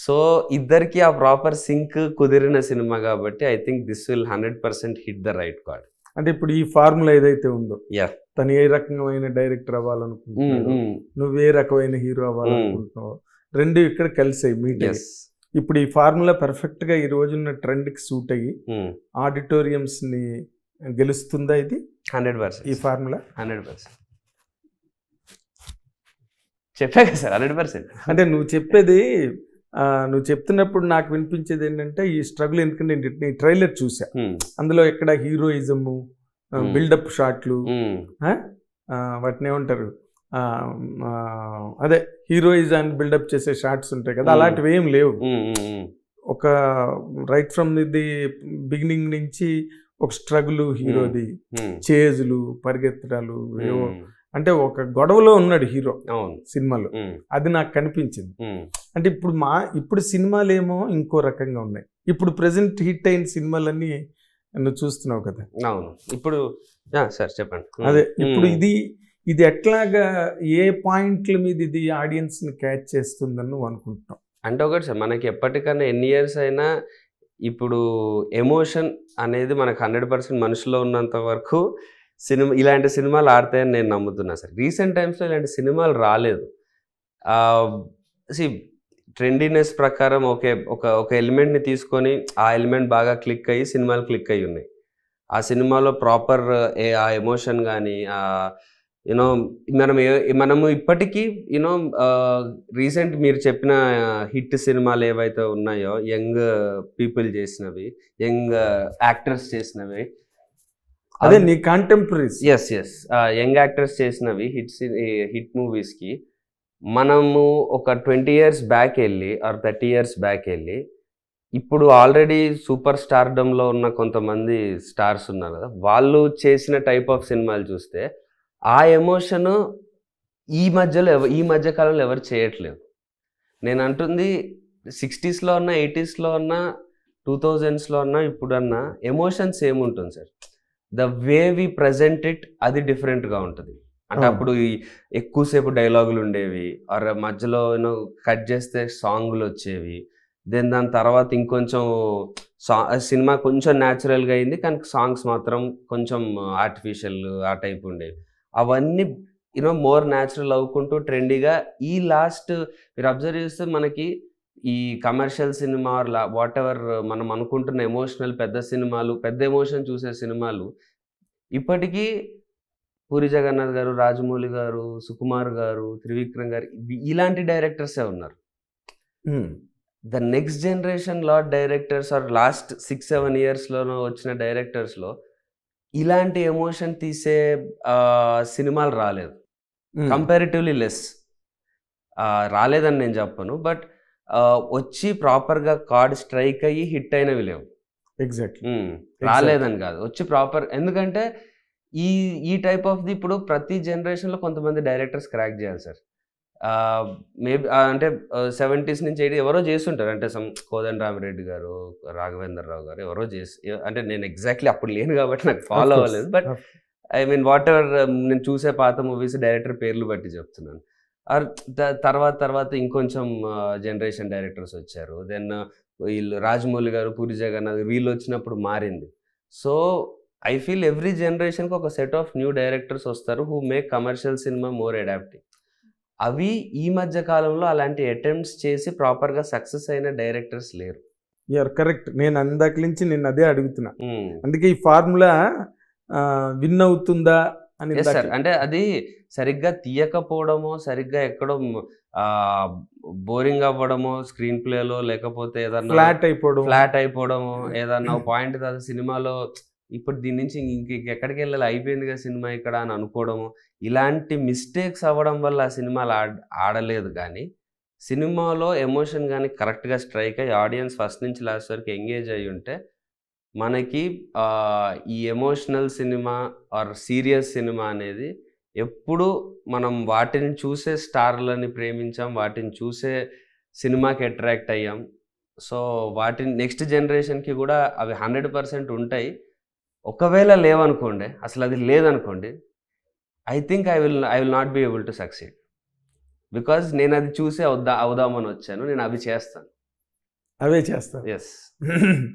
సో ఇద్దరికి ఆ ప్రాపర్ సింక్ కుదిరిన సినిమా కాబట్టి I think this will hundred percent hit the right card అంటే ఇప్పుడు ఈ ఫార్ములా ఏదైతే ఉందో తను ఏ రకమైన డైరెక్టర్ అవ్వాలనుకుంటున్నావు నువ్వు ఏ రకమైన హీరో అవ్వాలనుకుంటున్నావు రెండు ఇక్కడ కలిసాయి మీటింగ్స్ ఇప్పుడు ఈ ఫార్ములా పర్ఫెక్ట్ గా ఈ రోజున్న ట్రెండ్ కి సూట్ అయ్యి ఆడిటోరియంస్ ని గెలుస్తుందా ఇది హండ్రెడ్ పర్సెంట్ ఈ ఫార్ములా హండ్రెడ్ పర్సెంట్ చెప్పా సార్ హండ్రెడ్ పర్సెంట్ అంటే నువ్వు చెప్పేది నువ్వు చెప్తున్నప్పుడు నాకు వినిపించేది ఏంటంటే ఈ స్ట్రగుల్ ఎందుకంటే నేను ట్రైలర్ చూసా అందులో ఎక్కడ హీరోయిజము బిల్డప్ షాట్లు వాటిని ఏమంటారు అదే హీరోయిజం బిల్డప్ చేసే షాట్స్ ఉంటాయి కదా అలాంటివి ఏం లేవు ఒక రైట్ ఫ్రమ్ ది బిగినింగ్ నుంచి ఒక స్ట్రగుల్ హీరోది చేజులు పరిగెత్తడాలు అంటే ఒక గొడవలో ఉన్నాడు హీరో సినిమాలో అది నాకు కనిపించింది అంటే ఇప్పుడు మా ఇప్పుడు సినిమాలు ఏమో ఇంకో రకంగా ఉన్నాయి ఇప్పుడు ప్రెసెంట్ హిట్ అయిన సినిమాలన్నీ నువ్వు చూస్తున్నావు కదా అవును ఇప్పుడు సార్ చెప్పండి అదే ఇప్పుడు ఇది ఇది ఎట్లాగా ఏ పాయింట్ల మీద ఇది ఆడియన్స్ని క్యాచ్ చేస్తుందని నువ్వు అనుకుంటున్నావు అంటే ఒకటి సార్ మనకి ఎప్పటికైనా ఎన్ని ఇయర్స్ అయినా ఇప్పుడు ఎమోషన్ అనేది మనకు హండ్రెడ్ పర్సెంట్ మనుషులో ఉన్నంత వరకు సినిమా ఇలాంటి సినిమాలు ఆడతాయని నేను నమ్ముతున్నా సార్ రీసెంట్ టైమ్స్లో ఇలాంటి సినిమాలు రాలేదు సి ట్రెండీనెస్ ప్రకారం ఒకే ఒక ఒక ఎలిమెంట్ని తీసుకొని ఆ ఎలిమెంట్ బాగా క్లిక్ అయ్యి సినిమాలు క్లిక్ అయ్యి ఉన్నాయి ఆ సినిమాలో ప్రాపర్ ఏ ఆ ఎమోషన్ కానీ యూనో మనం మనము ఇప్పటికీ యూనో రీసెంట్ మీరు చెప్పిన హిట్ సినిమాలు ఏవైతే ఉన్నాయో యంగ్ పీపుల్ చేసినవి యంగ్ యాక్టర్స్ చేసినవి అదే నీ contemporaries yes yes young actors చేసినవి హిట్స్ హిట్ మూవీస్కి మనము ఒక ట్వంటీ ఇయర్స్ బ్యాక్ వెళ్ళి ఆర్ థర్టీ ఇయర్స్ బ్యాక్ వెళ్ళి ఇప్పుడు ఆల్రెడీ సూపర్ స్టార్డంలో ఉన్న కొంతమంది స్టార్స్ ఉన్నారు కదా వాళ్ళు చేసిన టైప్ ఆఫ్ సినిమాలు చూస్తే ఆ ఎమోషన్ ఈ మధ్యలో ఈ మధ్య కాలంలో ఎవరు చేయట్లేదు నేను అంటుంది సిక్స్టీస్లో ఉన్న ఎయిటీస్లో ఉన్న టూ థౌజండ్స్లో ఉన్న ఇప్పుడన్నా ఎమోషన్ సేమ్ ఉంటుంది sir the way we present it అది డిఫరెంట్గా ఉంటుంది అంటే అప్పుడు ఎక్కువసేపు డైలాగులు ఉండేవి ఆర్ మధ్యలో యూనో కట్ చేస్తే సాంగ్లు వచ్చేవి దెన్ దాని తర్వాత ఇంకొంచెం సా సినిమా కొంచెం న్యాచురల్గా అయింది కానీ సాంగ్స్ మాత్రం కొంచెం ఆర్టిఫిషియల్ ఆ టైప్ ఉండేవి అవన్నీ యూనో మోర్ న్యాచురల్ అవ్వుకుంటూ ట్రెండీగా ఈ లాస్ట్ మీరు అబ్జర్వ్ చేస్తే మనకి ఈ కమర్షియల్ సినిమా వాట్ ఎవర్ మనం అనుకుంటున్న ఎమోషనల్ పెద్ద సినిమాలు పెద్ద ఎమోషన్ చూసే సినిమాలు ఇప్పటికీ పూరి జగన్నాథ్ గారు రాజమౌళి గారు సుకుమార్ గారు త్రివిక్రమ్ గారు ఇలాంటి డైరెక్టర్సే ఉన్నారు the next generation lot directors are last six seven ఇయర్స్లోనో వచ్చిన డైరెక్టర్స్లో ఇలాంటి ఎమోషన్ తీసే సినిమాలు రాలేదు కంపారిటివ్లీ లెస్ రాలేదని నేను చెప్పను బట్ వచ్చి ప్రాపర్గా కార్డ్ స్ట్రైక్ అయ్యి హిట్ అయినవి లేవు ఎగ్జాక్ట్లీ రాలేదని కాదు వచ్చి ప్రాపర్ ఎందుకంటే ఈ ఈ టైప్ ఆఫ్ ది ఇప్పుడు ప్రతి జనరేషన్లో కొంతమంది డైరెక్టర్స్ క్రాక్ చేయాలి సార్ మేబీ అంటే సెవెంటీస్ నుంచి ఎయిటీ ఎవరో చేస్తుంటారు అంటే సమ్ కోదండ రామిరెడ్డి గారు రాఘవేంద్రరావు గారు ఎవరో చేసి అంటే నేను ఎగ్జాక్ట్లీ అప్పుడు లేను కాబట్టి నాకు ఫాలో అవ్వలేదు but I mean whatever నేను చూసే పాత మూవీస్ డైరెక్టర్ పేర్లు బట్టి చెప్తున్నాను ఆర్ తర్వాత తర్వాత ఇంకొంచెం జనరేషన్ డైరెక్టర్స్ వచ్చారు దెన్ వీళ్ళు రాజమౌళి గారు పూరి జగన్నాథ్ వీళ్ళు వచ్చినప్పుడు మారింది సో ఐ ఫీల్ ఎవ్రీ జనరేషన్కి ఒక సెట్ ఆఫ్ న్యూ డైరెక్టర్స్ వస్తారు who make commercial cinema more adapting అవి ఈ మధ్య కాలంలో అలాంటి అటెంప్ట్స్ చేసి ప్రాపర్గా సక్సెస్ అయిన డైరెక్టర్స్ లేరు యూఆర్ కరెక్ట్ నేను అందాక నుంచి నేను అదే అడుగుతున్నా అందుకే ఈ ఫార్ములా విన్ అవుతుందా అని సార్ అంటే అది సరిగ్గా తీయకపోవడమో సరిగ్గా ఎక్కడో బోరింగ్ అవ్వడమో స్క్రీన్ ప్లేలో లేకపోతే ఏదన్నా ఫ్లాట్ అయిపోవడం ఫ్లాట్ అయిపోవడమో ఏదన్నా పాయింట్ కాదు సినిమాలో ఇప్పుడు దీని నుంచి ఇంక ఎక్కడికి వెళ్ళాలి అయిపోయింది కదా సినిమా ఇక్కడ అని అనుకోవడము ఇలాంటి మిస్టేక్స్ అవ్వడం వల్ల ఆ సినిమాలు ఆడ ఆడలేదు కానీ సినిమాలో ఎమోషన్ కానీ కరెక్ట్గా స్ట్రైక్ అయ్యి ఆడియన్స్ ఫస్ట్ నుంచి లాస్ట్ వరకు ఎంగేజ్ అయ్యి ఉంటే మనకి ఈ emotional cinema or serious cinema అనేది ఎప్పుడు మనం వాటిని చూసే స్టార్లని ప్రేమించాం వాటిని చూసే సినిమాకి అట్రాక్ట్ అయ్యాం సో వాటిని నెక్స్ట్ జనరేషన్కి కూడా అవి హండ్రెడ్ పర్సెంట్ ఉంటాయి ఒకవేళ లేవనుకోండి అసలు అది లేదనుకోండి I think I will I will not be able to succeed because నేను అది చూసే అవుదా అవుదామని వచ్చాను నేను అవి చేస్తాను అవే చేస్తాను ఎస్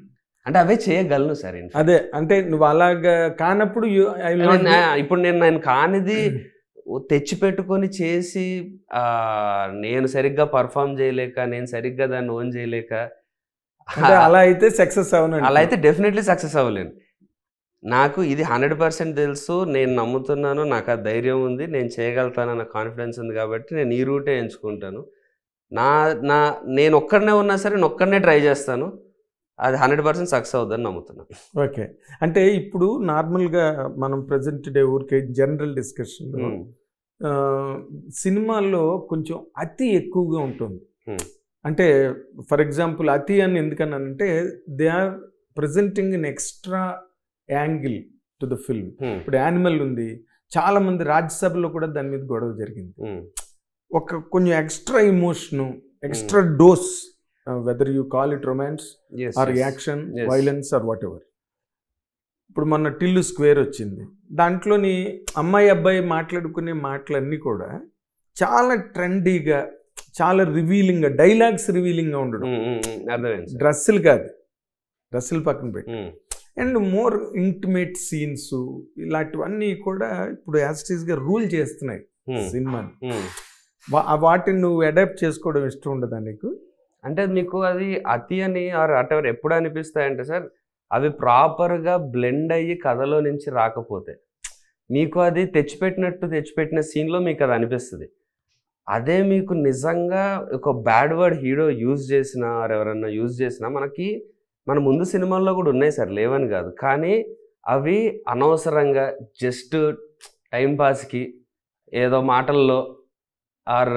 అంటే అవే చేయగలను సార్ అదే అంటే నువ్వు అలాగా కానప్పుడు ఇప్పుడు నేను నేను కానిది తెచ్చిపెట్టుకొని చేసి నేను సరిగ్గా పర్ఫామ్ చేయలేక నేను సరిగ్గా దాన్ని ఓన్ చేయలేక అలా అయితే సక్సెస్ అవ్వను అలా అయితే డెఫినెట్లీ సక్సెస్ అవ్వలేను నాకు ఇది హండ్రెడ్ పర్సెంట్ తెలుసు నేను నమ్ముతున్నాను నాకు ఆ ధైర్యం ఉంది నేను చేయగలుగుతానన్న కాన్ఫిడెన్స్ ఉంది కాబట్టి నేను ఈ రూటే ఎంచుకుంటాను నా నా నేను ఒక్కడనే ఉన్నా సరే నేను ఒక్కడనే ట్రై చేస్తాను అది హండ్రెడ్ పర్సెంట్ సక్సెస్ అవుతుందని నమ్ముతున్నాను ఓకే అంటే ఇప్పుడు నార్మల్గా మనం ప్రజెంట్ డే ఊరికే జనరల్ డిస్కషన్ సినిమాల్లో కొంచెం అతి ఎక్కువగా ఉంటుంది అంటే ఫర్ ఎగ్జాంపుల్ అతి అని ఎందుకన్నానంటే they are presenting in extra angle to the film ఇప్పుడు యానిమల్ ఉంది చాలా మంది రాజ్యసభలో కూడా దాని మీద గొడవ జరిగింది ఒక కొంచెం extra emotion extra dose whether you call it romance or action violence or whatever ఇప్పుడు మొన్న టిల్లు స్క్వేర్ వచ్చింది దాంట్లోని అమ్మాయి అబ్బాయి మాట్లాడుకునే మాటలన్నీ కూడా చాలా ట్రెండీగా చాలా గా డైలాగ్స్ రివీలింగ్గా ఉండడం డ్రెస్సులు కాదు డ్రెస్సులు పక్కన పెట్టి అండ్ మోర్ ఇంటిమేట్ సీన్స్ ఇలాంటివన్నీ కూడా ఇప్పుడు గా రూల్ చేస్తున్నాయి సినిమా వాటిని నువ్వు అడాప్ట్ చేసుకోవడం ఇష్టం ఉండదా నీకు అంటే మీకు అది అతి అని ఆర్ అటెవర్ ఎప్పుడు అనిపిస్తాయంటే సార్ అవి ప్రాపర్గా బ్లెండ్ అయ్యి కథలో నుంచి రాకపోతే మీకు అది తెచ్చిపెట్టినట్టు తెచ్చిపెట్టిన సీన్లో మీకు అది అనిపిస్తుంది అదే మీకు నిజంగా ఒక బ్యాడ్ వర్డ్ హీరో యూజ్ చేసినా ఎవరన్నా యూజ్ చేసినా మనకి మన ముందు సినిమాల్లో కూడా ఉన్నాయి సార్ లేవని కాదు కానీ అవి అనవసరంగా జస్ట్ టైంపాస్కి ఏదో మాటల్లో ఆర్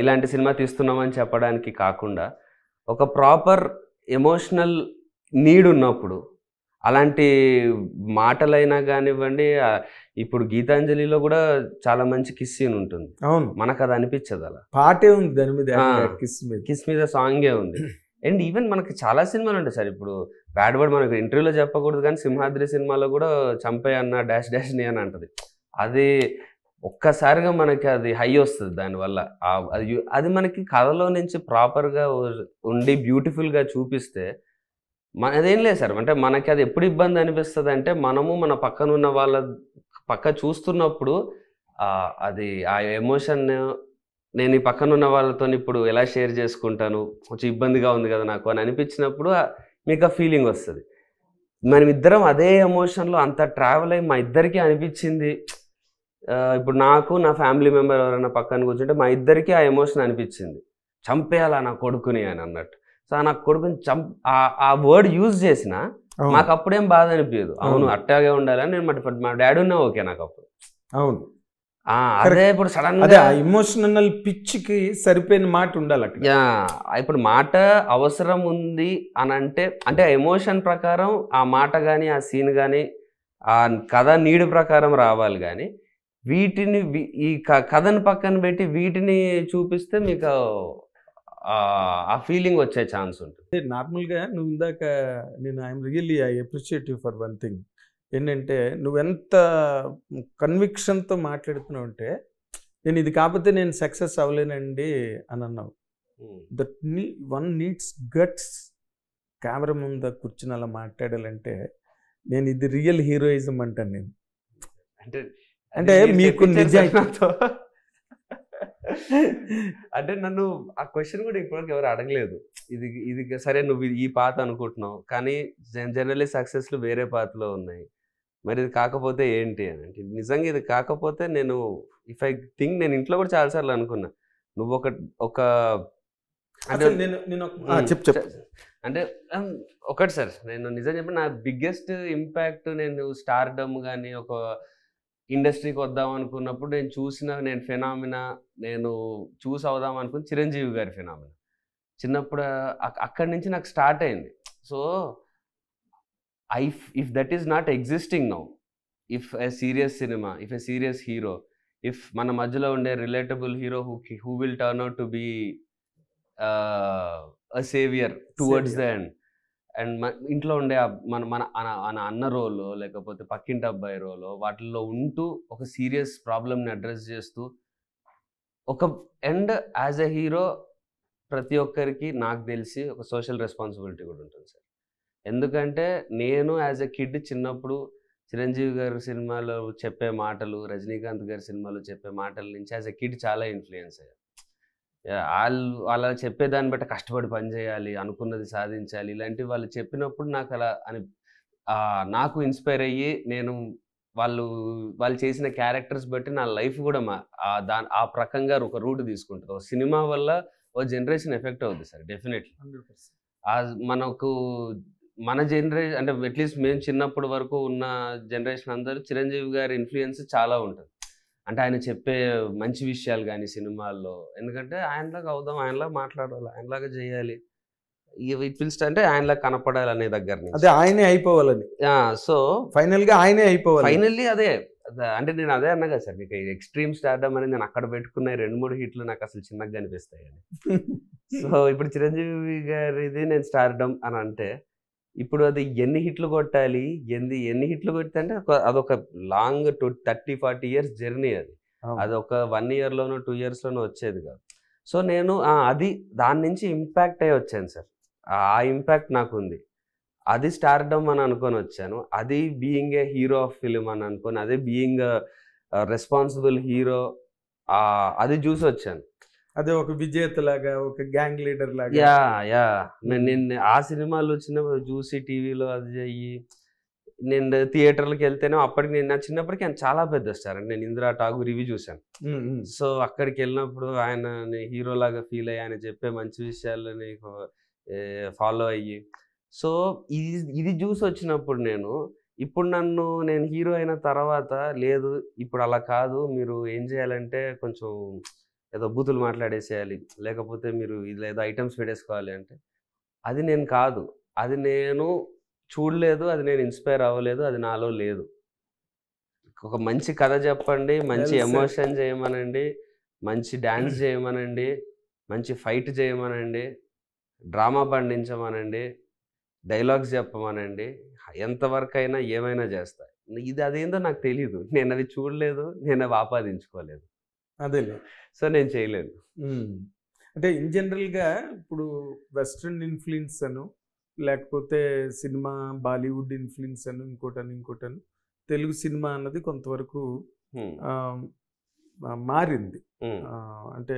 ఇలాంటి సినిమా తీస్తున్నామని చెప్పడానికి కాకుండా ఒక ప్రాపర్ ఎమోషనల్ నీడ్ ఉన్నప్పుడు అలాంటి మాటలైనా కానివ్వండి ఇప్పుడు గీతాంజలిలో కూడా చాలా మంచి కిస్ సీన్ ఉంటుంది అవును మనకు అది అనిపించదు అలా పాటే ఉంది దాని మీద కిస్ మీద కిస్ మీద సాంగే ఉంది అండ్ ఈవెన్ మనకి చాలా సినిమాలు ఉంటాయి సార్ ఇప్పుడు బ్యాడ్ వర్డ్ మనకు ఇంటర్వ్యూలో చెప్పకూడదు కానీ సింహాద్రి సినిమాలో కూడా చంపే అన్న డాష్ డాష్ని అని అంటది అది ఒక్కసారిగా మనకి అది హై వస్తుంది దానివల్ల అది అది మనకి కథలో నుంచి ప్రాపర్గా ఉండి బ్యూటిఫుల్గా చూపిస్తే మన అదేం లేదు సార్ అంటే మనకి అది ఎప్పుడు ఇబ్బంది అనిపిస్తుంది అంటే మనము మన పక్కన ఉన్న వాళ్ళ పక్క చూస్తున్నప్పుడు అది ఆ ఎమోషన్ నేను ఈ పక్కన ఉన్న వాళ్ళతో ఇప్పుడు ఎలా షేర్ చేసుకుంటాను కొంచెం ఇబ్బందిగా ఉంది కదా నాకు అని అనిపించినప్పుడు మీకు ఆ ఫీలింగ్ వస్తుంది మనం ఇద్దరం అదే ఎమోషన్లో అంత ట్రావెల్ అయ్యి మా ఇద్దరికీ అనిపించింది ఇప్పుడు నాకు నా ఫ్యామిలీ మెంబర్ ఎవరైనా పక్కన కూర్చుంటే మా ఇద్దరికీ ఆ ఎమోషన్ అనిపించింది చంపేయాలా నా కొడుకుని అని అన్నట్టు సో నా కొడుకుని చంప్ ఆ వర్డ్ యూజ్ చేసిన మాకు అప్పుడేం బాధ అనిపించదు అవును అట్టాగే ఉండాలని నేను మా డాడీ ఉన్నా ఓకే నాకు అప్పుడు అవును అదే ఇప్పుడు సడన్ గా ఇమోషనల్ పిచ్చికి సరిపోయిన మాట ఉండాలి అక్కడ ఇప్పుడు మాట అవసరం ఉంది అని అంటే అంటే ఆ ఎమోషన్ ప్రకారం ఆ మాట కానీ ఆ సీన్ కానీ ఆ కథ నీడు ప్రకారం రావాలి కానీ వీటిని ఈ కథను పక్కన పెట్టి వీటిని చూపిస్తే మీకు ఆ ఫీలింగ్ వచ్చే ఛాన్స్ ఉంటుంది నార్మల్గా నువ్వు ఇందాక నేను I'm really I appreciate you for one thing ఏంటంటే నువ్వెంత కన్విక్షన్తో మాట్లాడుతున్నావు అంటే నేను ఇది కాకపోతే నేను సక్సెస్ అవ్వలేనండి అని అన్నావు దట్ నీ వన్ నీడ్స్ గట్స్ కెమెరా ముందు కూర్చుని అలా మాట్లాడాలంటే నేను ఇది రియల్ హీరోయిజం అంటాను నేను అంటే అంటే మీకు నిజాయితీతో అంటే నన్ను ఆ క్వశ్చన్ కూడా ఇప్పటివరకు ఎవరు అడగలేదు ఇది ఇది సరే నువ్వు ఈ పాత అనుకుంటున్నావు కానీ జనరల్లీ సక్సెస్లు వేరే పాతలో ఉన్నాయి మరి ఇది కాకపోతే ఏంటి అని అంటే నిజంగా ఇది కాకపోతే నేను ఇఫ్ ఐ థింక్ నేను ఇంట్లో కూడా చాలాసార్లు అనుకున్నా నువ్వు ఒక ఒక అంటే నేను అంటే ఒకటి సార్ నేను నిజం చెప్పి నా బిగ్గెస్ట్ ఇంపాక్ట్ నేను స్టార్డమ్ కానీ ఒక ఇండస్ట్రీకి వద్దాం అనుకున్నప్పుడు నేను చూసిన నేను ఫెనామినా నేను చూసి అవుదాం అనుకుని చిరంజీవి గారి ఫెనామినా చిన్నప్పుడు అక్కడి నుంచి నాకు స్టార్ట్ అయింది so I if that is not existing now if a serious cinema if a serious hero if మన మధ్యలో ఉండే relatable hero who who will turn out to be saviour towards the end and మన ఇంట్లో ఉండే మన మన అన్న రోలో లేకపోతే పక్కింటి అబ్బాయి రోలో వాటిల్లో ఉంటూ ఒక సీరియస్ ప్రాబ్లమ్ని అడ్రస్ చేస్తూ ఒక అండ్ యాజ్ ఎ హీరో ప్రతి ఒక్కరికి నాకు తెలిసి ఒక సోషల్ రెస్పాన్సిబిలిటీ కూడా ఉంటుంది సార్ ఎందుకంటే నేను యాజ్ ఎ కిడ్ చిన్నప్పుడు చిరంజీవి గారి సినిమాలో చెప్పే మాటలు రజనీకాంత్ గారి సినిమాలో చెప్పే మాటల నుంచి యాజ్ ఎ కిడ్ చాలా ఇన్ఫ్లుయెన్స్ అయ్యారు వాళ్ళు వాళ్ళ చెప్పేదాన్ని బట్టి కష్టపడి పని చేయాలి అనుకున్నది సాధించాలి ఇలాంటివి వాళ్ళు చెప్పినప్పుడు నాకు అలా అని నాకు ఇన్స్పైర్ అయ్యి నేను వాళ్ళు వాళ్ళు చేసిన క్యారెక్టర్స్ బట్టి నా లైఫ్ కూడా మా దాని ఆ ప్రకంగా ఒక రూట్ తీసుకుంటుంది ఒక సినిమా వల్ల ఓ జనరేషన్ ఎఫెక్ట్ అవుతుంది సార్ డెఫినెట్లీ మనకు మన జనరేషన్ అంటే అట్లీస్ట్ మేము చిన్నప్పటి వరకు ఉన్న జనరేషన్ అందరూ చిరంజీవి గారి ఇన్ఫ్లుయెన్స్ చాలా ఉంటుంది అంటే ఆయన చెప్పే మంచి విషయాలు కానీ సినిమాల్లో ఎందుకంటే ఆయనలాగా అవుదాం ఆయనలాగా మాట్లాడాలి ఆయనలాగా చేయాలి ఇట్ ఫీల్స్ అంటే ఆయనలా కనపడాలి అనే దగ్గర అదే ఆయనే అయిపోవాలని సో ఫైనల్ గా ఆయనే అయిపోవాలి ఫైనల్లీ అదే అంటే నేను అదే అన్నా కదా సార్ మీకు ఎక్స్ట్రీమ్ స్టార్డమ్ అనేది నేను అక్కడ పెట్టుకున్న రెండు మూడు హిట్లు నాకు అసలు చిన్నగా అనిపిస్తాయి సో ఇప్పుడు చిరంజీవి గారిది నేను స్టార్డమ్ అని అంటే ఇప్పుడు అది ఎన్ని హిట్లు కొట్టాలి ఎన్ని ఎన్ని హిట్లు అంటే అదొక long two thirty forty years journey అది అది ఒక వన్ లోనో టూ లోనో వచ్చేది కాదు సో నేను అది దాని నుంచి ఇంపాక్ట్ అయ్యి వచ్చాను సార్ ఆ ఇంపాక్ట్ నాకు ఉంది అది స్టార్డమ్ అని అనుకొని వచ్చాను అది being a hero of film అని అనుకొని అదే బీయింగ్ రెస్పాన్సిబుల్ హీరో అది చూసి వచ్చాను అదే ఒక విజేత లాగా ఒక గ్యాంగ్ లీడర్ లాగా యా యా నేను ఆ సినిమాలు వచ్చినప్పుడు చూసి టీవీలో అది అయ్యి నేను థియేటర్లకు వెళ్తేనే అప్పటికి నేను నా చిన్నప్పటికి ఆయన చాలా పెద్ద స్టార్ అండి నేను ఇందిరా ఠాగూర్ ఇవి చూశాను సో అక్కడికి వెళ్ళినప్పుడు ఆయన హీరో లాగా ఫీల్ అయ్యి ఆయన చెప్పే మంచి విషయాలని ఫాలో అయ్యి సో ఇది ఇది చూసి వచ్చినప్పుడు నేను ఇప్పుడు నన్ను నేను హీరో అయిన తర్వాత లేదు ఇప్పుడు అలా కాదు మీరు ఏం చేయాలంటే కొంచెం ఏదో బూతులు మాట్లాడేసేయాలి లేకపోతే మీరు ఇది ఏదో ఐటమ్స్ పెట్టేసుకోవాలి అంటే అది నేను కాదు అది నేను చూడలేదు అది నేను ఇన్స్పైర్ అవ్వలేదు అది నాలో లేదు ఒక మంచి కథ చెప్పండి మంచి ఎమోషన్ చేయమనండి మంచి డ్యాన్స్ చేయమనండి మంచి ఫైట్ చేయమనండి డ్రామా పండించమనండి డైలాగ్స్ చెప్పమనండి ఎంతవరకు అయినా ఏమైనా చేస్తాయి ఇది అదేందో నాకు తెలియదు నేను అది చూడలేదు నేను అవి ఆపాదించుకోలేదు అదే సో నేను చేయలేను అంటే ఇన్ జనరల్గా ఇప్పుడు వెస్ట్రన్ ఇన్ఫ్లుయెన్స్ అను లేకపోతే సినిమా బాలీవుడ్ ఇన్ఫ్లుయెన్స్ అను ఇంకోటను ఇంకోటను తెలుగు సినిమా అన్నది కొంతవరకు మారింది అంటే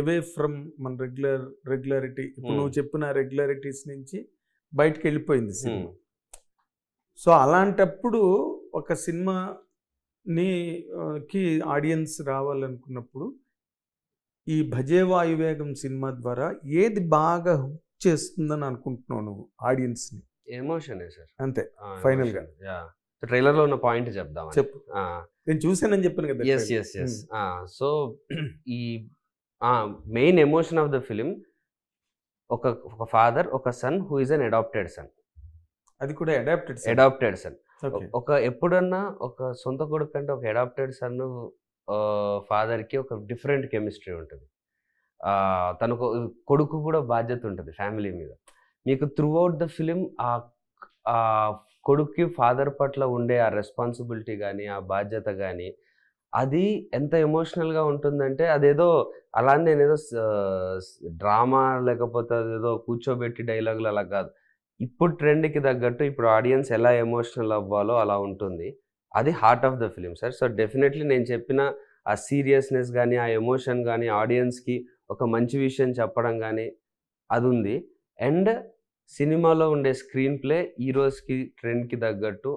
ఎవే ఫ్రమ్ మన రెగ్యులర్ రెగ్యులారిటీ ఇప్పుడు నువ్వు చెప్పిన రెగ్యులారిటీస్ నుంచి బయటకు వెళ్ళిపోయింది సినిమా సో అలాంటప్పుడు ఒక సినిమాని కి ఆడియన్స్ రావాలనుకున్నప్పుడు ఈ భజే వాయువేగం సినిమా ద్వారా ఏది బాగా హుక్ చేస్తుందని అనుకుంటున్నావు నువ్వు ఆడియన్స్ని ఎమోషనే సార్ అంతే ఫైనల్గా ట్రైలర్లో ఉన్న పాయింట్ చెప్దాం చెప్పు నేను చూసానని చెప్పాను కదా ఎస్ ఎస్ ఎస్ సో ఈ main emotion of the film ఒక ఒక ఫాదర్ ఒక son who is an adapted son అది కూడా అడాప్టెడ్ అడాప్టెడ్ సన్ ఒక ఎప్పుడన్నా ఒక సొంత కొడుకు కంటే ఒక అడాప్టెడ్ సన్ ఫాదర్కి ఒక డిఫరెంట్ కెమిస్ట్రీ ఉంటుంది తనకు కొడుకు కూడా బాధ్యత ఉంటుంది ఫ్యామిలీ మీద మీకు త్రూఅవుట్ అవుట్ ద ఫిలిం ఆ కొడుక్కి ఫాదర్ పట్ల ఉండే ఆ రెస్పాన్సిబిలిటీ కానీ ఆ బాధ్యత కానీ అది ఎంత ఎమోషనల్గా ఉంటుందంటే అదేదో అలా నేనేదో డ్రామా లేకపోతే ఏదో కూర్చోబెట్టి డైలాగులు అలా కాదు ఇప్పుడు ట్రెండ్కి తగ్గట్టు ఇప్పుడు ఆడియన్స్ ఎలా ఎమోషనల్ అవ్వాలో అలా ఉంటుంది అది heart of the film sir so definitely నేను చెప్పిన ఆ సీరియస్నెస్ కానీ ఆ ఎమోషన్ కానీ ఆడియన్స్కి ఒక మంచి విషయం చెప్పడం కానీ అది ఉంది అండ్ సినిమాలో ఉండే స్క్రీన్ ప్లే ఈ రోజుకి ట్రెండ్కి తగ్గట్టు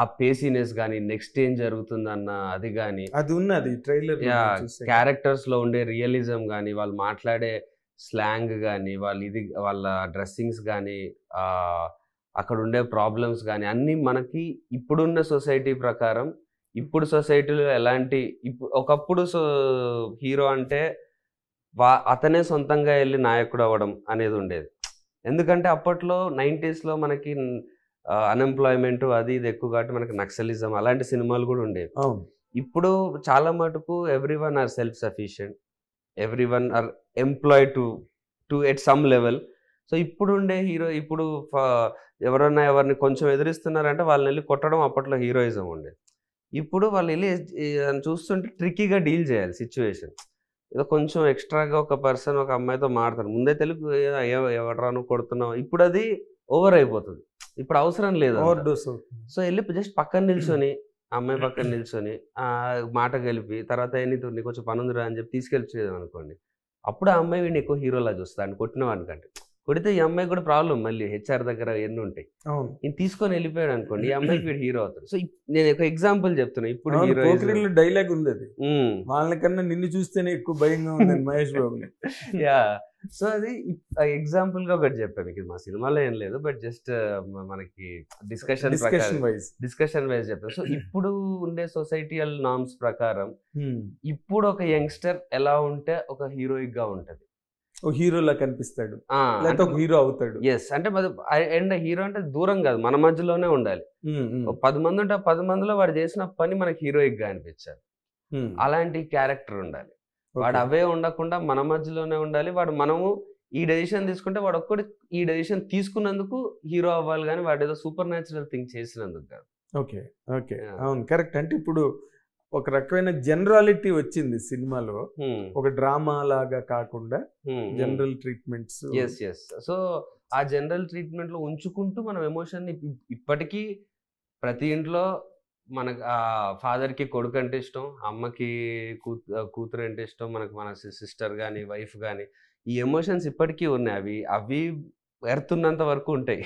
ఆ పేసీనెస్ కానీ నెక్స్ట్ ఏం జరుగుతుందన్న అది కానీ అది ఉన్నది ట్రైలర్ క్యారెక్టర్స్లో ఉండే రియలిజం కానీ వాళ్ళు మాట్లాడే స్లాంగ్ కానీ వాళ్ళ ఇది వాళ్ళ డ్రెస్సింగ్స్ కానీ అక్కడ ఉండే ప్రాబ్లమ్స్ కానీ అన్నీ మనకి ఇప్పుడున్న సొసైటీ ప్రకారం ఇప్పుడు సొసైటీలో ఎలాంటి ఇప్పుడు ఒకప్పుడు సో హీరో అంటే వా అతనే సొంతంగా వెళ్ళి నాయకుడు అవ్వడం అనేది ఉండేది ఎందుకంటే అప్పట్లో నైంటీస్లో మనకి అన్ఎంప్లాయ్మెంట్ అది ఇది ఎక్కువ కాబట్టి మనకి నక్సలిజం అలాంటి సినిమాలు కూడా ఉండేవి ఇప్పుడు చాలా మటుకు everyone are self sufficient everyone are employ to to at some level so ఇప్పుడు ఉండే హీరో ఇప్పుడు ఎవరన్నా ఎవరిని కొంచెం ఎదిరిస్తున్నారంటే వాళ్ళని వెళ్ళి కొట్టడం అప్పట్లో హీరోయిజం ఉండేది ఇప్పుడు వాళ్ళు వెళ్ళి చూస్తుంటే ట్రిక్కీగా డీల్ చేయాలి సిచ్యువేషన్ ఏదో కొంచెం ఎక్స్ట్రాగా ఒక పర్సన్ ఒక అమ్మాయితో మాడతారు ముందే తెలుగు ఎవరాను కొడుతున్నావు ఇప్పుడు అది ఓవర్ అయిపోతుంది ఇప్పుడు అవసరం లేదు ఓవర్ డోస్ సో వెళ్ళి జస్ట్ పక్కన నిల్చొని అమ్మాయి పక్కన నిల్చొని మాట కలిపి తర్వాత ఏంటి నీకు కొంచెం పనుందిరా అని చెప్పి తీసుకెళ్ళి అనుకోండి అప్పుడు ఆ అమ్మాయి వీడిని ఎక్కువ హీరోలా చూస్తాను కొట్టిన వాడికంటే కొడితే ఈ అమ్మాయి కూడా ప్రాబ్లం మళ్ళీ హెచ్ఆర్ దగ్గర ఎన్ని ఉంటాయి నేను తీసుకొని వెళ్ళిపోయాడు అనుకోండి ఈ అమ్మాయికి వీడు హీరో అవుతాడు సో నేను ఒక ఎగ్జాంపుల్ చెప్తున్నా ఇప్పుడు డైలాగ్ ఉంది అది వాళ్ళకన్నా నిన్ను చూస్తేనే ఎక్కువ భయంగా ఉంది మహేష్ బాబు యా సో అది ఎగ్జాంపుల్ గా ఒకటి చెప్పాను మీకు మా సినిమాలో ఏం లేదు బట్ జస్ట్ uh, మనకి డిస్కషన్ వైజ్ డిస్కషన్ వైజ్ చెప్పాను సో ఇప్పుడు ఉండే సొసైటీ నామ్స్ ప్రకారం hmm. ఇప్పుడు ఒక యంగ్స్టర్ ఎలా ఉంటే ఒక హీరోయిక్ గా ఉంటది ఒక హీరోలా కనిపిస్తాడు లేకపోతే ఒక హీరో అవుతాడు ఎస్ అంటే అండ్ హీరో అంటే దూరం కాదు మన మధ్యలోనే ఉండాలి పది మంది ఉంటే పది మందిలో వాడు చేసిన పని మనకి హీరోయిక్ గా అనిపించాలి అలాంటి క్యారెక్టర్ ఉండాలి వాడు అవే ఉండకుండా మన మధ్యలోనే ఉండాలి వాడు మనము ఈ డెసిషన్ తీసుకుంటే వాడు ఒక్కటి ఈ డెసిషన్ తీసుకున్నందుకు హీరో అవ్వాలి కానీ వాడు ఏదో సూపర్ న్యాచురల్ థింగ్ చేసినందుకు కాదు ఓకే ఓకే అవును కరెక్ట్ అంటే ఇప్పుడు ఒక రకమైన జనరాలిటీ వచ్చింది సినిమాలో ఒక డ్రామా లాగా కాకుండా general treatments yes yes so ఆ జనరల్ ట్రీట్మెంట్ లో ఉంచుకుంటూ మనం ఎమోషన్ ఇప్పటికీ ప్రతి ఇంట్లో ఫాదర్ ఫాదర్కి కొడుకు అంటే ఇష్టం అమ్మకి కూతురు అంటే ఇష్టం మనకు మన సిస్టర్ కానీ వైఫ్ కానీ ఈ ఎమోషన్స్ ఇప్పటికీ ఉన్నాయి అవి అవి ఎర్త్ ఉన్నంత వరకు ఉంటాయి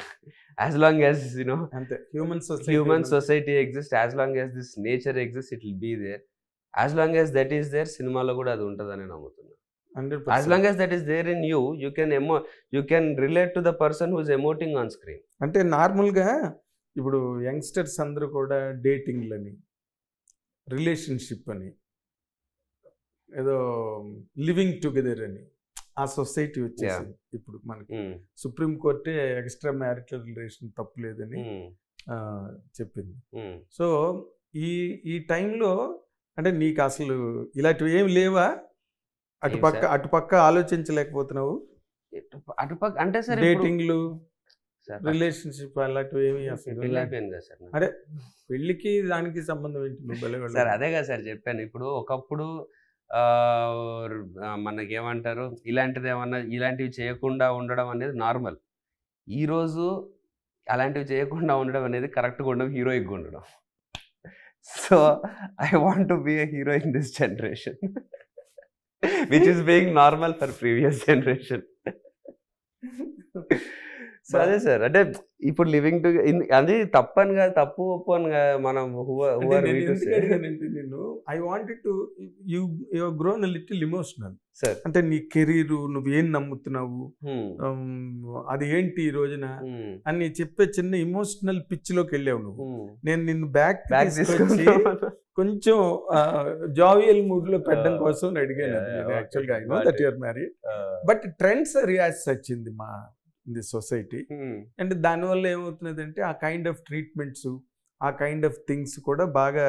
యాజ్ లాంగ్ యాజ్ యునో అంతే human society human society exist as long as this nature exist it will be there as long as that is there సినిమాలో కూడా అది ఉంటుందని నమ్ముతున్నాను as long as that is there in you you can emo you can relate to the person who's emoting on screen అంటే నార్మల్గా ఇప్పుడు యంగ్స్టర్స్ అందరూ కూడా డేటింగ్లని రిలేషన్షిప్ అని ఏదో లివింగ్ టుగెదర్ అని ఆ సొసైటీ వచ్చేసింది ఇప్పుడు మనకి hmm. సుప్రీంకోర్టే ఎక్స్ట్రా మ్యారిటల్ రిలేషన్ తప్పు లేదని hmm. చెప్పింది hmm. సో ఈ ఈ టైంలో అంటే నీకు అసలు ఇలాంటివి ఏమి లేవా అటుపక్క అటుపక్క ఆలోచించలేకపోతున్నావు అటుపక్క అంటే సార్ డేటింగ్లు రిలేషన్షిప్ అలాంటివి ఏమి అసలు అరే పెళ్ళికి దానికి సంబంధం ఏంటి సార్ అదే కదా సార్ చెప్పాను ఇప్పుడు ఒకప్పుడు మనకి ఏమంటారు ఇలాంటిది ఏమన్నా ఇలాంటివి చేయకుండా ఉండడం అనేది నార్మల్ ఈరోజు అలాంటివి చేయకుండా ఉండడం అనేది కరెక్ట్గా ఉండడం హీరోయిక్గా ఉండడం so I want to be a hero in this generation which is being normal for previous generation so అదే సార్ అంటే ఇప్పుడు లివింగ్ టు అది తప్పని కాదు తప్పు ఒప్పు అని మనం I wanted to you your grown little emotional sir అంటే నీ కెరీర్ నువ్వు ఏం నమ్ముతున్నావు hmm. అది ఏంటి ఈ రోజున hmm. అని చెప్పే చిన్న ఇమోషనల్ పిచ్ లోకి వెళ్ళావు నువ్వు hmm. నేను నిన్ను బ్యాక్ బ్యాక్ తీసుకొచ్చి కొంచెం జావియల్ మూడ్ లో పెట్టడం uh, కోసం అడిగాను యాక్చువల్గా that your but trends reacts వచ్చింది మా ది సొసైటీ అండ్ hmm. దానివల్ల ఏమవుతున్నది అంటే ఆ కైండ్ ఆఫ్ ట్రీట్మెంట్స్ ఆ కైండ్ ఆఫ్ థింగ్స్ కూడా బాగా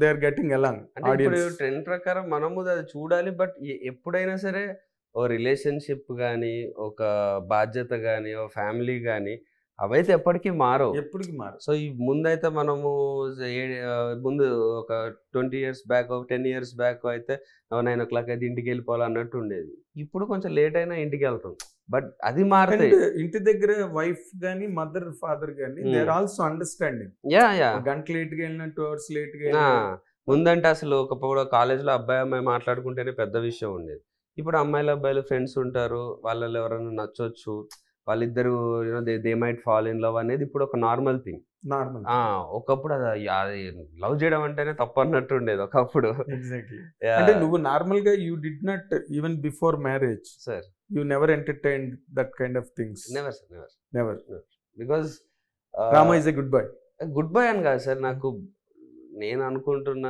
దే ఆర్ గెటింగ్ అలాంగ్ ఇప్పుడు ట్రెండ్ ప్రకారం మనము అది చూడాలి బట్ ఎప్పుడైనా సరే ఓ రిలేషన్షిప్ కానీ ఒక బాధ్యత కానీ ఓ ఫ్యామిలీ కానీ అవైతే ఎప్పటికీ మారవు ఎప్పటికీ మారు సో ఈ ముందైతే మనము ముందు ఒక twenty years back ten years back అయితే నైన్ ఓ క్లాక్ అయితే ఇంటికి వెళ్ళిపోవాలన్నట్టు ఉండేది ఇప్పుడు కొంచెం లేట్ అయినా ఇంటికి వెళ్తాం బట్ అది మారే ఇంటి దగ్గర వైఫ్ గాని మదర్ ఫాదర్ గాని there also understanding yeah yeah గంట లేట్ గా వెళ్ళిన టూ అవర్స్ లేట్ గా ముందంటే అసలు ఒకప్పుడు లో అబ్బాయి అమ్మాయి మాట్లాడుకుంటేనే పెద్ద విషయం ఉండేది ఇప్పుడు అమ్మాయిలు అబ్బాయిలు ఫ్రెండ్స్ ఉంటారు వాళ్ళలో ఎవరైనా నచ్చొచ్చు వాళ్ళిద్దరు they they might fall in love అనేది ఇప్పుడు ఒక నార్మల్ థింగ్ నార్మల్ ఒకప్పుడు అది లవ్ చేయడం అంటేనే తప్పు అన్నట్టు ఉండేది ఒకప్పుడు ఎగ్జాక్ట్లీ అంటే నువ్వు నార్మల్ గా you did not even before marriage sir you never entertain that kind of things never sir never never because Rama is a good boy good boy అని కాదు సార్ నాకు నేను అనుకుంటున్న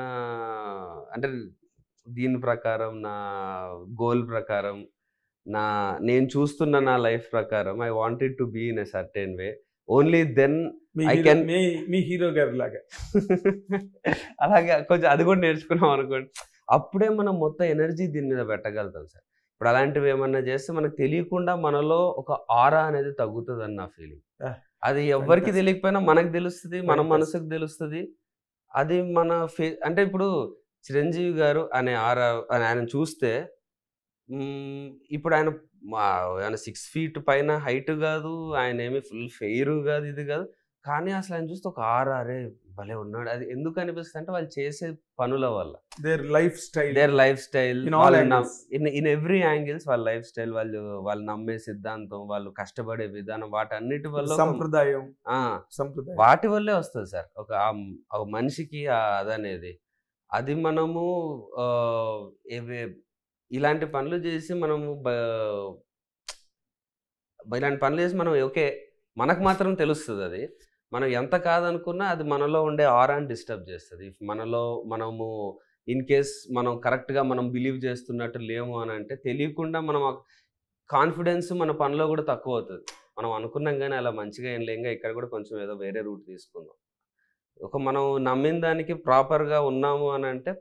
అంటే దీని ప్రకారం నా గోల్ ప్రకారం నా నేను చూస్తున్న నా లైఫ్ ప్రకారం I wanted to be in a certain way only then I can మీ హీరో గారు లాగా అలాగే కొంచెం అది కూడా నేర్చుకున్నాం అనుకోండి అప్పుడే మనం మొత్తం ఎనర్జీ దీని మీద పెట్టగలుగుతాం సార్ ఇప్పుడు అలాంటివి ఏమన్నా చేస్తే మనకు తెలియకుండా మనలో ఒక ఆరా అనేది తగ్గుతుంది అన్న ఫీలింగ్ అది ఎవరికి తెలియకపోయినా మనకు తెలుస్తుంది మన మనసుకు తెలుస్తుంది అది మన ఫే అంటే ఇప్పుడు చిరంజీవి గారు అనే ఆరా అని ఆయన చూస్తే ఇప్పుడు ఆయన ఆయన సిక్స్ ఫీట్ పైన హైట్ కాదు ఆయన ఏమి ఫుల్ ఫెయిర్ కాదు ఇది కాదు కానీ అసలు ఆయన చూస్తే ఒక ఆరా అరే భలే ఉన్నాడు అది ఎందుకు అనిపిస్తుంది అంటే వాళ్ళు చేసే పనుల వల్ల their lifestyle their lifestyle in in every angles వాళ్ళ లైఫ్ స్టైల్ వాళ్ళు వాళ్ళు నమ్మే సిద్ధాంతం వాళ్ళు కష్టపడే విధానం వాటి అన్నిటి వల్ల సంప్రదాయం సంప్రదాయం వాటి వల్లే వస్తుంది సార్ ఒక ఒక మనిషికి అదనేది అది మనము ఇలాంటి పనులు చేసి మనము ఇలాంటి పనులు చేసి మనం ఓకే మనకు మాత్రం తెలుస్తుంది అది మనం ఎంత కాదనుకున్నా అది మనలో ఉండే ఆరాన్ని డిస్టర్బ్ చేస్తుంది ఇఫ్ మనలో మనము ఇన్ కేస్ మనం కరెక్ట్గా మనం బిలీవ్ చేస్తున్నట్టు లేము అని అంటే తెలియకుండా మనం కాన్ఫిడెన్స్ మన పనిలో కూడా తక్కువ అవుతుంది మనం అనుకున్నాం కానీ అలా మంచిగా ఏం లేంగా ఇక్కడ కూడా కొంచెం ఏదో వేరే రూట్ తీసుకుందాం ఒక మనం నమ్మిన దానికి ప్రాపర్గా ఉన్నాము అని అంటే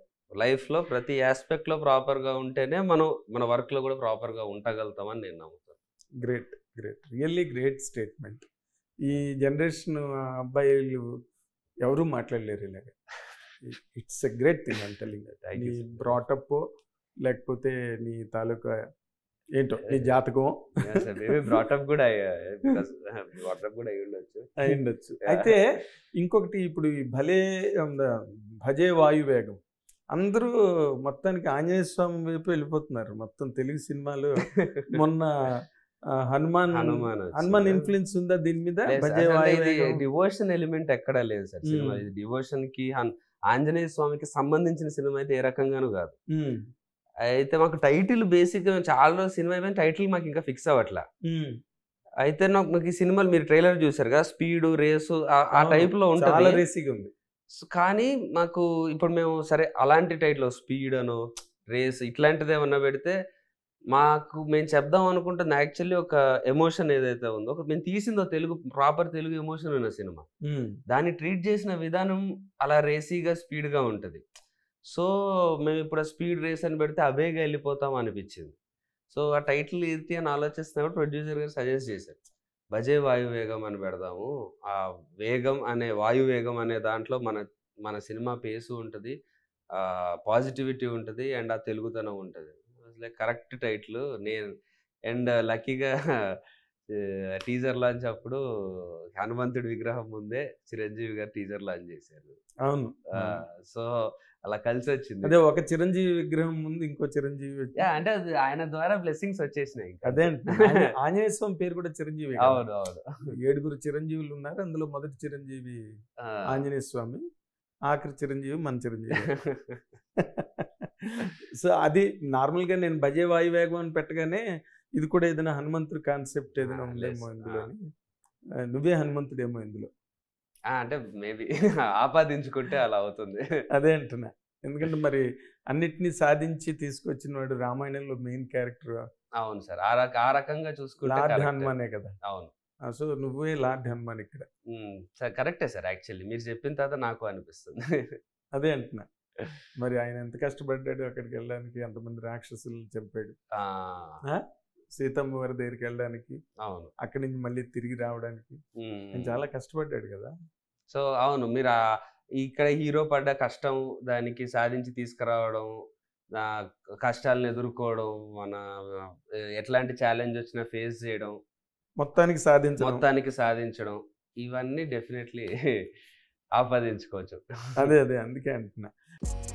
లైఫ్లో ప్రతి ఆస్పెక్ట్లో ప్రాపర్గా ఉంటేనే మనం మన వర్క్లో కూడా ప్రాపర్గా ఉండగలుగుతామని నేను నమ్ముతాను great great really great statement ఈ జనరేషన్ అబ్బాయిలు ఎవరూ మాట్లాడలేరు ఇలాగ ఇట్స్ ఎ గ్రేట్ థింగ్ అంటలింగ్ నీ బ్రాటప్ లేకపోతే నీ తాలూకా ఏంటో నీ జాతకం బ్రాటప్ కూడా uh, బ్రాటప్ కూడా అయి ఉండొచ్చు అయి ఉండొచ్చు అయితే ఇంకొకటి ఇప్పుడు భలే భజే వాయువేగం అందరూ మొత్తానికి ఆంజనేయ స్వామి వైపు వెళ్ళిపోతున్నారు మొత్తం తెలుగు సినిమాలు మొన్న హనుమాన్ హనుమాన్ హనుమాన్ ఇన్ఫ్లుయెన్స్ ఉందా దీని మీద డివోషన్ ఎలిమెంట్ ఎక్కడా లేదు సార్ సినిమా ఇది డివోషన్ కి ఆంజనేయ స్వామికి సంబంధించిన సినిమా అయితే ఏ రకంగానూ కాదు అయితే మాకు టైటిల్ బేసిక్ చాలా రోజు సినిమా అయిపోయిన టైటిల్ మాకు ఇంకా ఫిక్స్ అవ్వట్లా అయితే నాకు మాకు ఈ సినిమాలు మీరు ట్రైలర్ చూసారు కదా స్పీడ్ రేసు ఆ టైప్ లో ఉంటుంది రేసింగ్ ఉంది కానీ మాకు ఇప్పుడు మేము సరే అలాంటి టైటిల్ స్పీడ్ అనో రేస్ ఇట్లాంటిది ఏమన్నా పెడితే మాకు మేము చెప్దాం అనుకుంటుంది యాక్చువల్లీ ఒక ఎమోషన్ ఏదైతే ఉందో ఒక మేము తీసిందో తెలుగు ప్రాపర్ తెలుగు ఎమోషన్ ఉన్న సినిమా దాన్ని ట్రీట్ చేసిన విధానం అలా రేసీగా స్పీడ్గా ఉంటుంది సో మేము ఇప్పుడు స్పీడ్ రేస్ అని పెడితే అవేగా వెళ్ళిపోతాం అనిపించింది సో ఆ టైటిల్ ఇది అని ఆలోచిస్తున్నప్పుడు ప్రొడ్యూసర్ గారు సజెస్ట్ చేశారు భజే వాయు వేగం అని పెడదాము ఆ వేగం అనే వాయు వేగం అనే దాంట్లో మన మన సినిమా పేసు ఉంటుంది పాజిటివిటీ ఉంటుంది అండ్ ఆ తెలుగుతనం ఉంటుంది అసలే కరెక్ట్ టైటిల్ నేను అండ్ లక్కీగా టీజర్ లాంచ్ అప్పుడు హనుమంతుడి విగ్రహం ముందే చిరంజీవి గారు టీజర్ లాంచ్ చేశారు అవును సో అలా కలిసి వచ్చింది అదే ఒక చిరంజీవి విగ్రహం ముందు ఇంకో చిరంజీవి అంటే ఆయన ద్వారా బ్లెస్సింగ్స్ వచ్చేసినాయి అదే ఆంజనేయ స్వామి పేరు కూడా చిరంజీవి అవును అవును ఏడుగురు చిరంజీవులు ఉన్నారు అందులో మొదటి చిరంజీవి ఆంజనేయ స్వామి ఆఖరి చిరంజీవి మన చిరంజీవి సో అది నార్మల్గా నేను భజే వాయు వేగం అని పెట్టగానే ఇది కూడా ఏదైనా హనుమంతుడు కాన్సెప్ట్ ఏదైనా ఉందేమో ఇందులో నువ్వే హనుమంతుడేమో ఇందులో అంటే మేబీ ఆపాదించుకుంటే అలా అవుతుంది అదే అంటున్నా ఎందుకంటే మరి అన్నిటినీ సాధించి తీసుకొచ్చిన వాడు రామాయణంలో మెయిన్ క్యారెక్టర్ అవును సార్ ఆ రక ఆ రకంగా చూసుకుంటే లార్డ్ హనుమానే కదా అవును సో నువ్వే లార్డ్ హనుమాన్ ఇక్కడ కరెక్టే సార్ యాక్చువల్లీ మీరు చెప్పిన తర్వాత నాకు అనిపిస్తుంది అదే అంటున్నా మరి ఆయన ఎంత కష్టపడ్డాడు అక్కడికి వెళ్ళడానికి ఎంతమంది రాక్షసులు చంపాడు సీతమ్మ వారి దగ్గరికి వెళ్ళడానికి అవును అక్కడి నుంచి మళ్ళీ తిరిగి రావడానికి చాలా కష్టపడ్డాడు కదా సో అవును మీరు ఇక్కడ హీరో పడ్డ కష్టం దానికి సాధించి తీసుకురావడం కష్టాలను ఎదుర్కోవడం మన ఎట్లాంటి ఛాలెంజ్ వచ్చినా ఫేస్ చేయడం మొత్తానికి సాధించడం మొత్తానికి సాధించడం ఇవన్నీ డెఫినెట్లీ ఆపాదించుకోవచ్చు అదే అదే అందుకే అంటున్నా